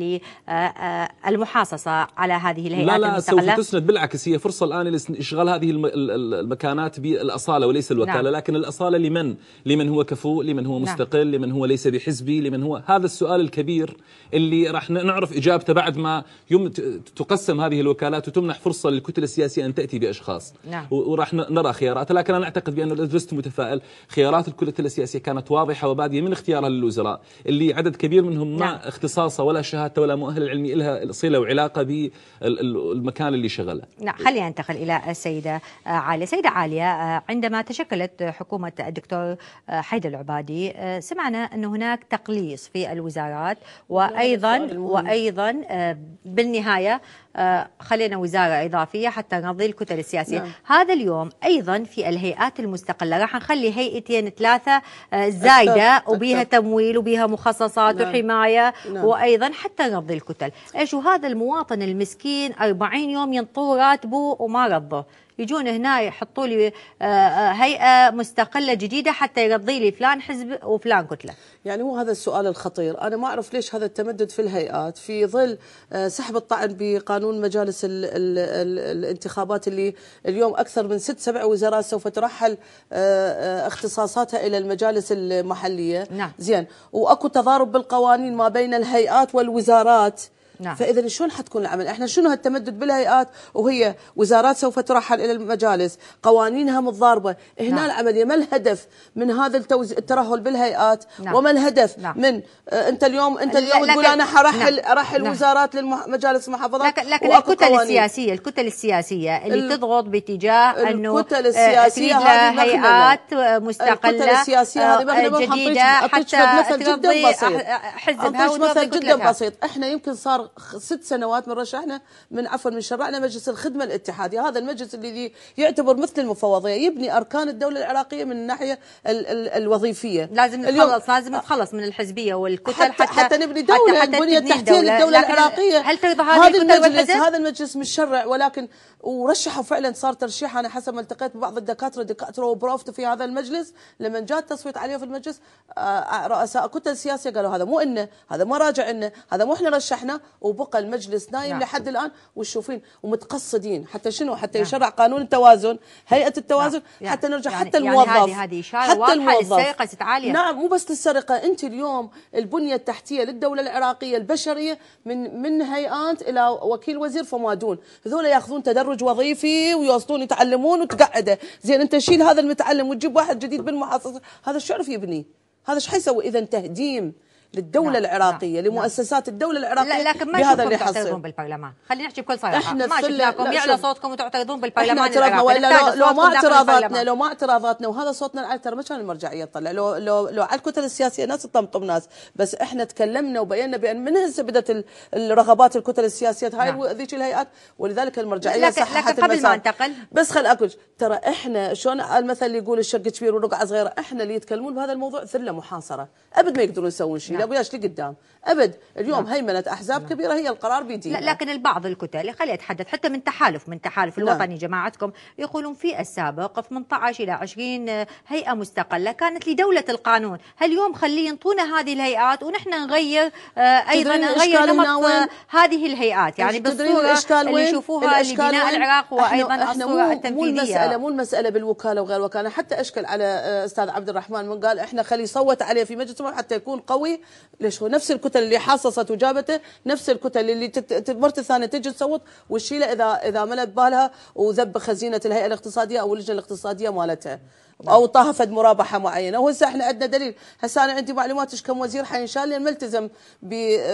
للمحاصصة على هذه الهيئات لا لا المستقلة. سوف تسند بالعكس هي فرصة الآن لإشغال هذه المكانات بالأصالة وليس الوكالة نعم. لكن الأصالة لمن؟ لمن هو كفو لمن هو نعم. مستقل لمن هو ليس بحزبي لمن هو هذا السؤال الكبير اللي راح نعرف إجابته بعد ما يم تقسم هذه الوكالات وتمنح فرصة للكتلة السياسية أن تأتي بأشخاص نعم. وراح نرى خياراتها لكن أنا أعتقد بأنه لست متفائل خيارات الكتلة السياسية كانت واضحة وبادية من اختيارها للوزراء اللي عدد كبير منهم نعم. ما اختصاصه ولا شهادته ولا مؤهل علمي لها صلة وعلاقة بالمكان اللي شغله نعم خلينا ننتقل إلى السيدة عالية سيدة عالية آه، عندما تشكلت حكومة الدكتور آه، حيدر العبيد العبادي آه، سمعنا أن هناك تقليص في الوزارات وأيضا وأيضا آه، بالنهاية آه، خلينا وزارة إضافية حتى نرضي الكتل السياسية نعم. هذا اليوم أيضا في الهيئات المستقلة راح نخلي هيئتين ثلاثة زايدة وبيها تمويل وبيها مخصصات نعم. وحماية نعم. وأيضا حتى نرضي الكتل إيش هذا المواطن المسكين 40 يوم ينطوه راتبه وما رضه يجون هنا يحطوا لي آه، آه، هيئه مستقله جديده حتى يقضي لي فلان حزب وفلان كتله. يعني هو هذا السؤال الخطير، انا ما اعرف ليش هذا التمدد في الهيئات في ظل آه، سحب الطعن بقانون مجالس الـ الـ الـ الانتخابات اللي اليوم اكثر من ست سبع وزارات سوف ترحل اختصاصاتها الى المجالس المحليه. نعم. زين، واكو تضارب بالقوانين ما بين الهيئات والوزارات. نعم. فاذا شلون حتكون العمل احنا شنو هالتمدد بالهيئات وهي وزارات سوف ترحل الى المجالس قوانينها متضاربه هنا نعم. العمليه ما الهدف من هذا التوز... الترهل بالهيئات نعم. وما الهدف نعم. من آه، انت اليوم انت اليوم تقول انا حرحل نعم. رحل نعم. وزارات للمجالس المحافظات لكن, لكن الكتل قوانين. السياسيه الكتل السياسيه اللي ال... تضغط باتجاه انه الكتل آه، السياسيه هذه هيئات مستقله الكتل السياسيه هذه مخدمه آه، جديده حتى مثل جدا بسيط حزبها مثل جدا بسيط احنا يمكن صار ست سنوات من رشحنا من عفوا من شرعنا مجلس الخدمه الاتحادي هذا المجلس الذي يعتبر مثل المفوضيه يبني اركان الدوله العراقيه من الناحيه ال ال الوظيفيه لازم نتخلص لازم نتخلص من الحزبيه والكتل حتى حتى, حتى نبني دوله حتى البنيه التحتيه للدوله العراقيه هل ترضى هذا المجلس هذا المجلس مشرع ولكن ورشحوا فعلا صار ترشيح انا حسب ما التقيت ببعض الدكاتره دكاتره وبروفت في هذا المجلس لما جاء التصويت عليه في المجلس آه، رؤساء كتل سياسيه قالوا هذا مو انه هذا ما راجع انه هذا مو احنا رشحنا وبقى المجلس نايم نعم. لحد الان وتشوفين ومتقصدين حتى شنو حتى نعم. يشرع قانون التوازن هيئه نعم. التوازن نعم. حتى نرجع يعني حتى يعني الموظف يعني هذه هذه اشاره حتى الموظف للسرقه تتعالي نعم مو بس للسرقه انت اليوم البنيه التحتيه للدوله العراقيه البشريه من من هيئات الى وكيل وزير فما دون هذول ياخذون تدرج وظيفي ويوصلون يتعلمون وتقعده زين انت شيل هذا المتعلم وتجيب واحد جديد بالمحاصصه هذا شو يعرف يبني هذا ايش حيسوي اذا تهديم للدولة نعم، نعم، نعم. لا العراقية لا لمؤسسات الدولة العراقية لا لكن ما بهذا اللي حصل تعترضون بالبرلمان خلينا نحكي بكل صراحة احنا ما شفناكم يعلى صوتكم وتعترضون بالبرلمان احنا اعتراضنا والا لو, لو ما اعتراضاتنا لو ما اعتراضاتنا وهذا صوتنا العالي ترى ما كان المرجعية تطلع لو لو لو على الكتل السياسية ناس تطمطم ناس بس احنا تكلمنا وبينا بان من هسه بدت الرغبات الكتل السياسية هاي ذيك الهيئات ولذلك المرجعية لكن لكن قبل ما انتقل بس خل اقول ترى احنا شلون المثل اللي يقول الشق كبير والرقعة صغيرة احنا اللي يتكلمون بهذا الموضوع ثلة محاصرة ابد ما يقدرون يسوون شيء لابد اشتري قدام ابد اليوم لا. نعم. هيمنه احزاب لا. نعم. كبيره هي القرار بيديها لا لكن البعض الكتل خلي اتحدث حتى من تحالف من تحالف نعم. الوطني جماعتكم يقولون في السابق 18 الى 20 هيئه مستقله كانت لدوله القانون هل اليوم خليه ينطونا هذه الهيئات ونحن نغير آه، ايضا نغير نمط آه، هذه الهيئات يعني بالصوره اللي يشوفوها لبناء العراق وايضا احنا الصوره مو التنفيذيه مو المساله مو المساله بالوكاله وغير الوكاله حتى اشكل على استاذ عبد الرحمن من قال احنا خلي صوت عليه في مجلس حتى يكون قوي ليش هو نفس الكتل الكتل اللي حصصت وجابته نفس الكتل اللي المره الثانيه تجي تصوت وتشيله اذا اذا ملت بالها وذب خزينه الهيئه الاقتصاديه او اللجنه الاقتصاديه مالتها نعم. او طاها فد مرابحه معينه وهسه احنا عندنا دليل هسه انا عندي معلومات ايش كم وزير حينشال ملتزم ب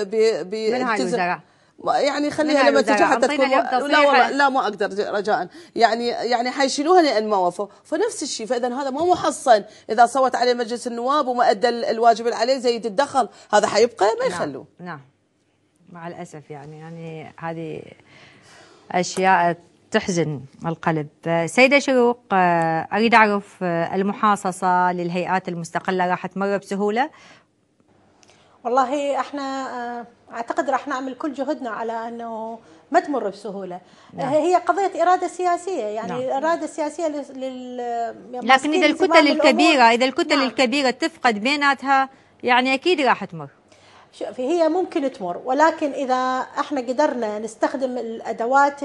ب ب من هاي الوزراء يعني خليها لما حتى تكون لا والله لا ما اقدر رجاء يعني يعني حيشيلوها لان ما وفوا فنفس الشيء فاذا هذا ما محصن اذا صوت عليه مجلس النواب وما ادى الواجب عليه زي الدخل هذا حيبقى ما نعم، يخلوه نعم. نعم مع الاسف يعني يعني هذه اشياء تحزن القلب سيدة شروق آه، أريد أعرف آه، المحاصصة للهيئات المستقلة راح تمر بسهولة والله احنا آه، اعتقد راح نعمل كل جهدنا على انه ما تمر بسهوله نعم. هي قضيه اراده سياسيه يعني نعم. اراده سياسيه لل لكن اذا الكتل الكبيره اذا الكتل نعم. الكبيره تفقد بيناتها يعني اكيد راح تمر شوفي هي ممكن تمر ولكن اذا احنا قدرنا نستخدم الادوات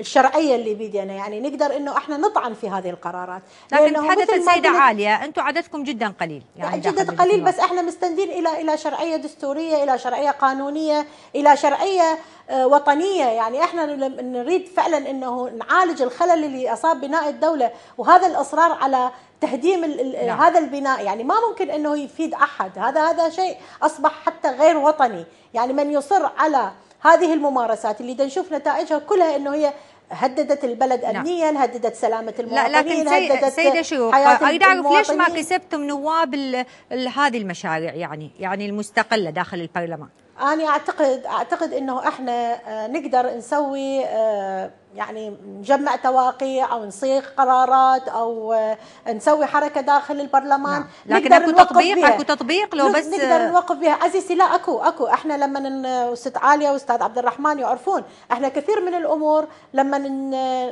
الشرعيه اللي بيدينا يعني نقدر انه احنا نطعن في هذه القرارات لكن حدث السيده عاليه انتم عددكم جدا قليل يعني جدا قليل بس احنا مستندين الى الى شرعيه دستوريه الى شرعيه قانونيه الى شرعيه آه، وطنيه يعني احنا نريد فعلا انه نعالج الخلل اللي اصاب بناء الدوله وهذا الاصرار على تهديم نعم. هذا البناء يعني ما ممكن انه يفيد احد هذا هذا شيء اصبح حتى غير وطني يعني من يصر على هذه الممارسات اللي نشوف نتائجها كلها انه هي هددت البلد نعم. امنيا نعم. هددت سلامه المواطنين لا لكن سي... هددت سيده شيوخ اريد اعرف ليش ما كسبتم نواب ال... ال... هذه المشاريع يعني يعني المستقله داخل البرلمان انا اعتقد اعتقد انه احنا آه، نقدر نسوي آه، يعني نجمع تواقيع او نصيغ قرارات او آه، نسوي حركه داخل البرلمان نعم. لكن اكو تطبيق اكو تطبيق لو بس نقدر نوقف بها عزيزي لا اكو اكو احنا لما استاذ عاليه واستاذ عبد الرحمن يعرفون احنا كثير من الامور لما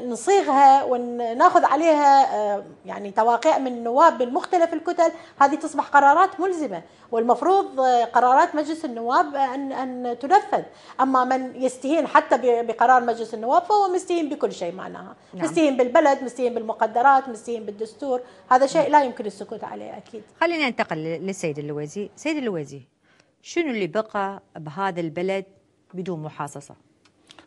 نصيغها وناخذ عليها آه، يعني تواقيع من النواب من مختلف الكتل هذه تصبح قرارات ملزمه والمفروض آه، قرارات مجلس النواب ان ان تنفذ اما من يستهين حتى بقرار مجلس النواب فهو مستهين مستيين بكل شيء معناها نعم. مستيين بالبلد مستيين بالمقدرات مستيين بالدستور هذا شيء لا يمكن السكوت عليه أكيد خلينا ننتقل للسيد اللوازي سيد اللوازي شنو اللي بقى بهذا البلد بدون محاصصة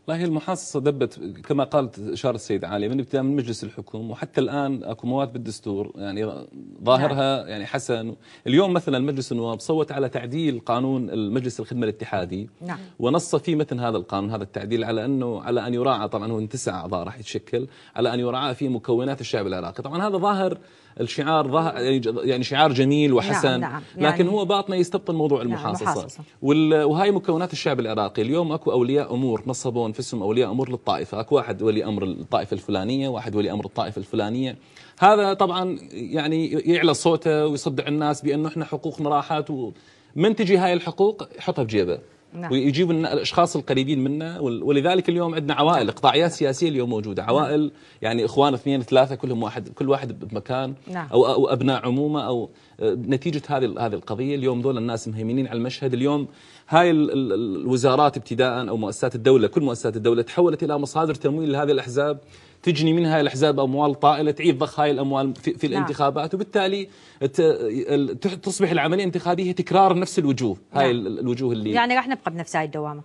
والله المحاصصة دبت كما قالت إشارة السيد علي من ابتداء من مجلس الحكم وحتى الآن أكو مواد بالدستور يعني ظاهرها نعم. يعني حسن اليوم مثلا مجلس النواب صوت على تعديل قانون المجلس الخدمة الاتحادي نعم. ونص في متن هذا القانون هذا التعديل على أنه على أن يراعى طبعا هو تسع أعضاء راح يتشكل على أن يراعى في مكونات الشعب العراقي طبعا هذا ظاهر الشعار يعني, يعني شعار جميل وحسن نعم نعم يعني لكن هو باطنه يستبطن موضوع المحاصصه, نعم المحاصصة وهاي مكونات الشعب العراقي اليوم اكو اولياء امور نصبون في اسم اولياء امور للطائفه اكو واحد ولي امر الطائفه الفلانيه واحد ولي امر الطائفه الفلانيه هذا طبعا يعني يعلى صوته ويصدع الناس بانه احنا حقوقنا راحت ومن تجي هاي الحقوق يحطها بجيبه نعم. ويجيب الاشخاص القريبين منا ولذلك اليوم عندنا عوائل اقطاعيات سياسيه اليوم موجوده نعم. عوائل يعني اخوان اثنين ثلاثه كلهم واحد كل واحد بمكان نعم. او او ابناء عمومه او أه، نتيجه هذه هذه القضيه اليوم ذول الناس مهيمنين على المشهد اليوم هاي الوزارات ابتداء او مؤسسات الدوله كل مؤسسات الدوله تحولت الى مصادر تمويل لهذه الاحزاب تجني منها الاحزاب اموال طائله تعيد ضخ هاي الاموال في, في نعم. الانتخابات وبالتالي تصبح العمليه الانتخابيه تكرار نفس الوجوه هاي نعم. الوجوه اللي يعني راح نبقى بنفس هاي الدوامه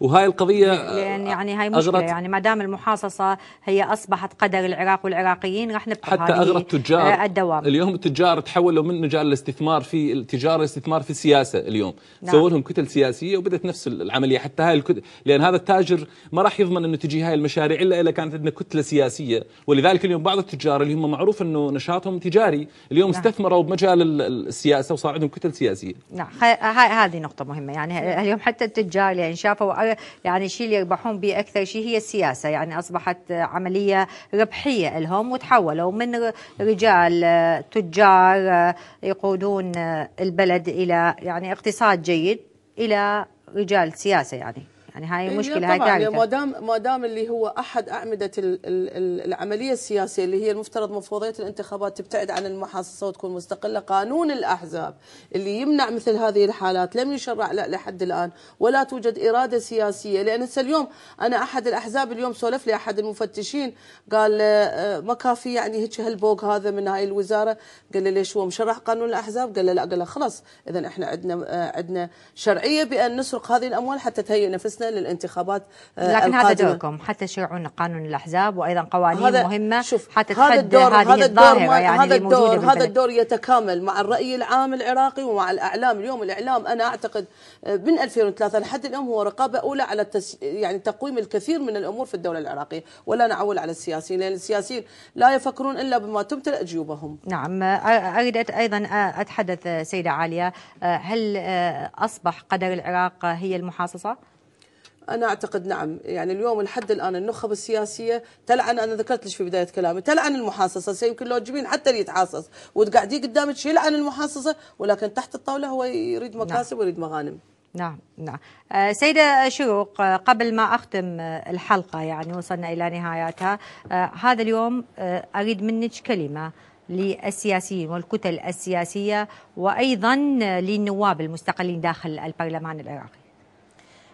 وهاي القضية لأن آه، يعني هاي مشكلة يعني ما دام المحاصصة هي أصبحت قدر العراق والعراقيين راح نبقى حتى اغرى التجار آه، الدوام اليوم التجار تحولوا من مجال الاستثمار في التجارة الاستثمار في السياسة اليوم نعم. سووا لهم كتل سياسية وبدت نفس العملية حتى هاي الكتل لأن هذا التاجر ما راح يضمن أنه تجي هاي المشاريع إلا إذا كانت عندنا كتلة سياسية ولذلك اليوم بعض التجار اللي هم معروف أنه نشاطهم تجاري اليوم نعم. استثمروا بمجال السياسة وصار عندهم كتل سياسية نعم هذه نقطة مهمة يعني اليوم حتى التجار يعني شافوا يعني الشيء اللي يربحون به اكثر شيء هي السياسه يعني اصبحت عمليه ربحيه لهم وتحولوا من رجال آه، تجار آه، يقودون آه، البلد الى يعني اقتصاد جيد الى رجال سياسه يعني يعني هاي إيه، مشكله هاي طبعا يعني ما دام ما دام اللي هو احد اعمده العمليه السياسيه اللي هي المفترض مفوضيه الانتخابات تبتعد عن المحاصصه وتكون مستقله قانون الاحزاب اللي يمنع مثل هذه الحالات لم يشرع لحد الان ولا توجد اراده سياسيه لان هسه اليوم انا احد الاحزاب اليوم سولف لي احد المفتشين قال آه، ما كافي يعني هيك هالبوق هذا من هاي الوزاره قال لي ليش هو مشرع قانون الاحزاب قال لا قال خلاص اذا احنا عندنا آه، عندنا شرعيه بان نسرق هذه الاموال حتى تهيئ نفسنا للانتخابات آه، لكن القادمة. هذا دوركم حتى تشيعون قانون الاحزاب وايضا قوانين هذا مهمه شوف حتى هذا الدور هذه هذا الدور يعني هذا الدور هذا الدور يتكامل مع الراي العام العراقي ومع الاعلام اليوم الاعلام انا اعتقد آه، من 2003 لحد اليوم هو رقابه اولى على التس... يعني تقويم الكثير من الامور في الدوله العراقيه ولا نعول على السياسيين لان السياسيين لا يفكرون الا بما تمتلئ جيوبهم نعم آه، اريد ايضا اتحدث سيده عاليه هل اصبح قدر العراق هي المحاصصه أنا أعتقد نعم يعني اليوم لحد الآن النخب السياسية تلعن أنا ذكرت لك في بداية كلامي تلعن المحاصصة يمكن لو تجيبين حتى اللي يتحاصص وتقعديه قدامك يلعن المحاصصة ولكن تحت الطاولة هو يريد نعم. مكاسب نعم. ويريد مغانم نعم نعم آه، سيدة شروق آه، قبل ما أختم آه، الحلقة يعني وصلنا إلى نهايتها هذا اليوم أريد منك كلمة للسياسيين والكتل السياسية وأيضا للنواب المستقلين داخل البرلمان العراقي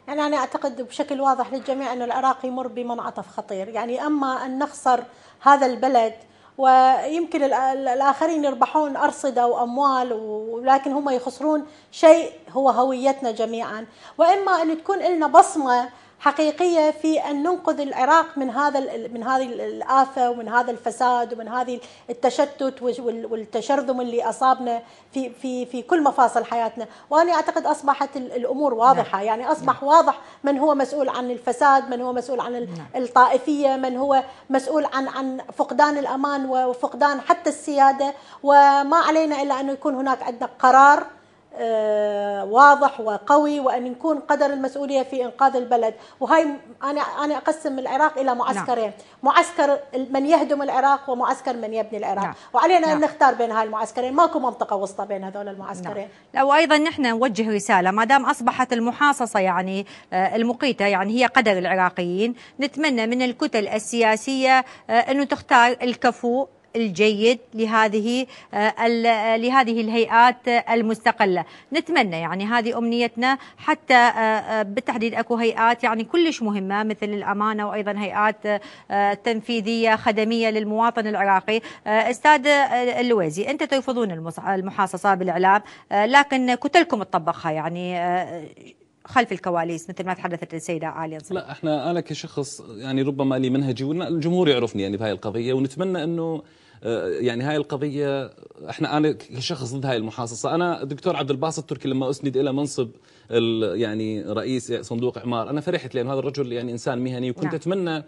يعني أنا أعتقد بشكل واضح للجميع أن العراق يمر بمنعطف خطير يعني أما أن نخسر هذا البلد ويمكن الآخرين يربحون أرصدة وأموال ولكن هم يخسرون شيء هو هويتنا جميعا وإما أن تكون لنا بصمة حقيقيه في ان ننقذ العراق من هذا من هذه الافه ومن هذا الفساد ومن هذه التشتت والتشرذم اللي اصابنا في في في كل مفاصل حياتنا، وانا اعتقد اصبحت الامور نعم. واضحه، نعم. يعني اصبح نعم. واضح من هو مسؤول عن الفساد، من هو مسؤول عن نعم. الطائفيه، من هو مسؤول عن عن فقدان الامان وفقدان حتى السياده، وما علينا الا ان يكون هناك عندنا قرار آه، واضح وقوي وان يكون قدر المسؤوليه في انقاذ البلد وهي انا انا اقسم العراق الى نعم. معسكرين نعم. معسكر من يهدم العراق ومعسكر من يبني العراق نعم. وعلينا نعم. ان نختار بين هاي المعسكرين ماكو منطقه وسطى بين هذول نعم. المعسكرين نعم. لا وايضا نحن نوجه رساله ما دام اصبحت المحاصصه يعني آه، المقيته يعني هي قدر العراقيين نتمنى من الكتل السياسيه آه، انه تختار الكفو الجيد لهذه آه، آه، لهذه الهيئات المستقله نتمنى يعني هذه امنيتنا حتى آه، بالتحديد اكو هيئات يعني كلش مهمه مثل الامانه وايضا هيئات تنفيذيه خدميه للمواطن العراقي استاذ اللويزي انت ترفضون المحاصصه بالاعلام لكن كتلكم تطبقها يعني خلف الكواليس مثل ما تحدثت السيده عالية لا احنا انا كشخص يعني ربما لي منهجي والجمهور يعرفني يعني بهاي القضيه ونتمنى انه آه، يعني هاي القضية احنا انا كشخص ضد هاي المحاصصة، انا الدكتور عبد الباسط تركي لما اسند الى منصب يعني رئيس صندوق اعمار، انا فرحت لان هذا الرجل يعني انسان مهني وكنت نعم. اتمنى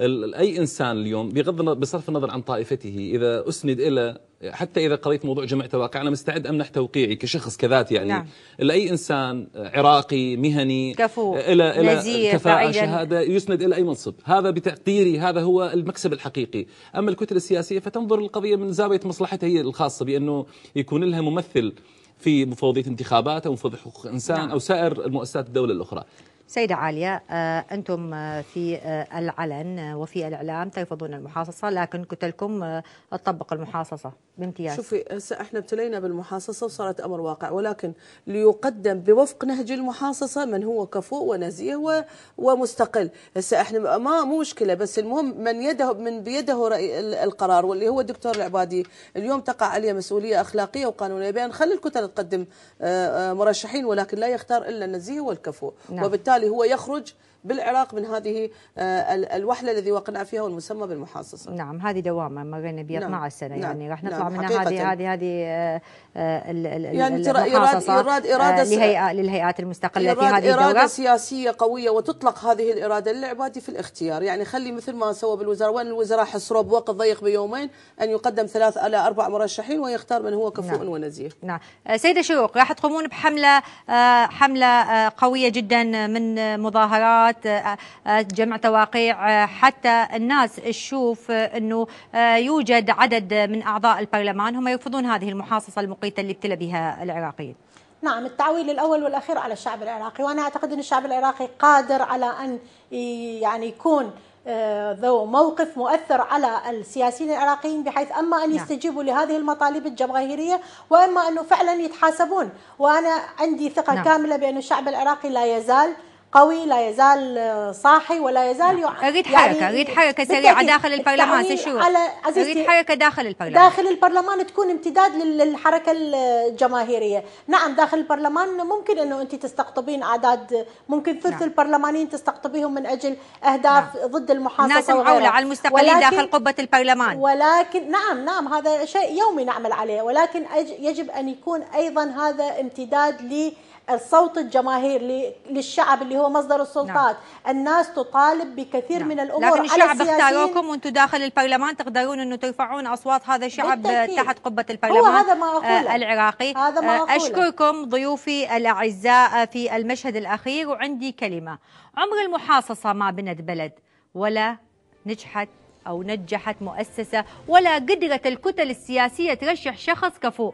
اي انسان اليوم بغض بصرف النظر عن طائفته اذا اسند الى حتى اذا قريت موضوع جمع تواقع انا مستعد امنح توقيعي كشخص كذات يعني نعم. لاي انسان عراقي مهني كفو الى الى كفاءه شهاده يسند الى اي منصب هذا بتقديري هذا هو المكسب الحقيقي اما الكتله السياسيه فتنظر القضيه من زاويه مصلحتها هي الخاصه بانه يكون لها ممثل في مفوضيه انتخابات او مفوضيه حقوق انسان نعم. او سائر المؤسسات الدوله الاخرى سيدة عالية آه، أنتم آه، في آه، العلن وفي الإعلام ترفضون المحاصصة لكن كتلكم تطبق المحاصصة بامتياز شوفي هسه احنا ابتلينا بالمحاصصة وصارت أمر واقع ولكن ليقدم بوفق نهج المحاصصة من هو كفؤ ونزيه ومستقل هسه احنا ما مو مشكلة بس المهم من يده من بيده رأي القرار واللي هو الدكتور العبادي اليوم تقع عليه مسؤولية أخلاقية وقانونية بأن خلي الكتل تقدم مرشحين ولكن لا يختار إلا النزيه والكفؤ نعم. وبالتالي بالتالي هو يخرج بالعراق من هذه آه، الوحله الذي وقعنا فيها والمسمى بالمحاصصه. نعم هذه دوامه بين بها 12 نعم. سنه نعم. يعني راح نطلع نعم. من هذه هذه هذه آه، آه، يعني ترى إراد إراد إرادة للهيئات المستقله في هذه الدوره اراده سياسيه قويه وتطلق هذه الاراده للعبادي في الاختيار، يعني خلي مثل ما سوى بالوزراء وين الوزراء حصروا بوقت ضيق بيومين ان يقدم ثلاث الى اربع مرشحين ويختار من هو كفؤ نعم. ونزيه. نعم. سيده شروق راح تقومون بحمله حمله قويه جدا من مظاهرات جمعيات آه، آه، جمع تواقيع آه، حتى الناس تشوف انه يوجد عدد من اعضاء البرلمان هم يرفضون هذه المحاصصه المقيته اللي ابتلى بها العراقيين. نعم التعويل الاول والاخير على الشعب العراقي وانا اعتقد ان الشعب العراقي قادر على ان يعني يكون ذو موقف مؤثر على السياسيين العراقيين بحيث اما ان نعم. يستجيبوا نعم. لهذه المطالب الجماهيريه واما انه فعلا يتحاسبون وانا عندي ثقه نعم. كامله بان الشعب العراقي لا يزال قوي لا يزال صاحي ولا يزال اريد يعني حركه اريد حركه سريعه داخل البرلمان شو اريد حركه داخل البرلمان داخل البرلمان تكون امتداد للحركه الجماهيريه نعم داخل البرلمان ممكن انه انت تستقطبين اعداد ممكن ثلث نعم. البرلمانيين تستقطبيهم من اجل اهداف نعم. ضد المحافظه ناس معوله على المستقلين داخل قبه البرلمان ولكن نعم نعم هذا شيء يومي نعمل عليه ولكن يجب ان يكون ايضا هذا امتداد ل الصوت الجماهير للشعب اللي هو مصدر السلطات نعم. الناس تطالب بكثير نعم. من الامور لكن الشعب اختاروكم وانتم داخل البرلمان تقدرون انه ترفعون اصوات هذا الشعب بالتأكيد. تحت قبه البرلمان هو هذا ما آه، أقوله. آه العراقي هذا ما آه، أقوله. اشكركم ضيوفي الاعزاء في المشهد الاخير وعندي كلمه عمر المحاصصه ما بنت بلد ولا نجحت او نجحت مؤسسه ولا قدرت الكتل السياسيه ترشح شخص كفؤ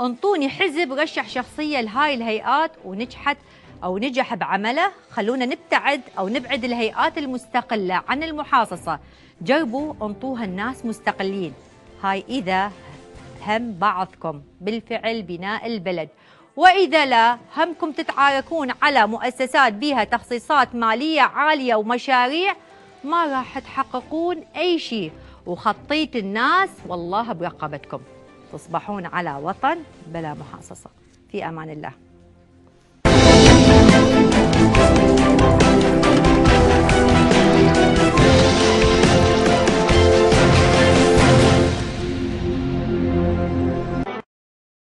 انطوني حزب رشح شخصيه لهاي الهيئات ونجحت او نجح بعمله خلونا نبتعد او نبعد الهيئات المستقله عن المحاصصه جربوا انطوها الناس مستقلين هاي اذا هم بعضكم بالفعل بناء البلد وإذا لا همكم تتعاركون على مؤسسات بها تخصيصات مالية عالية ومشاريع ما راح تحققون أي شيء وخطيت الناس والله برقبتكم تصبحون على وطن بلا محاصصة في أمان الله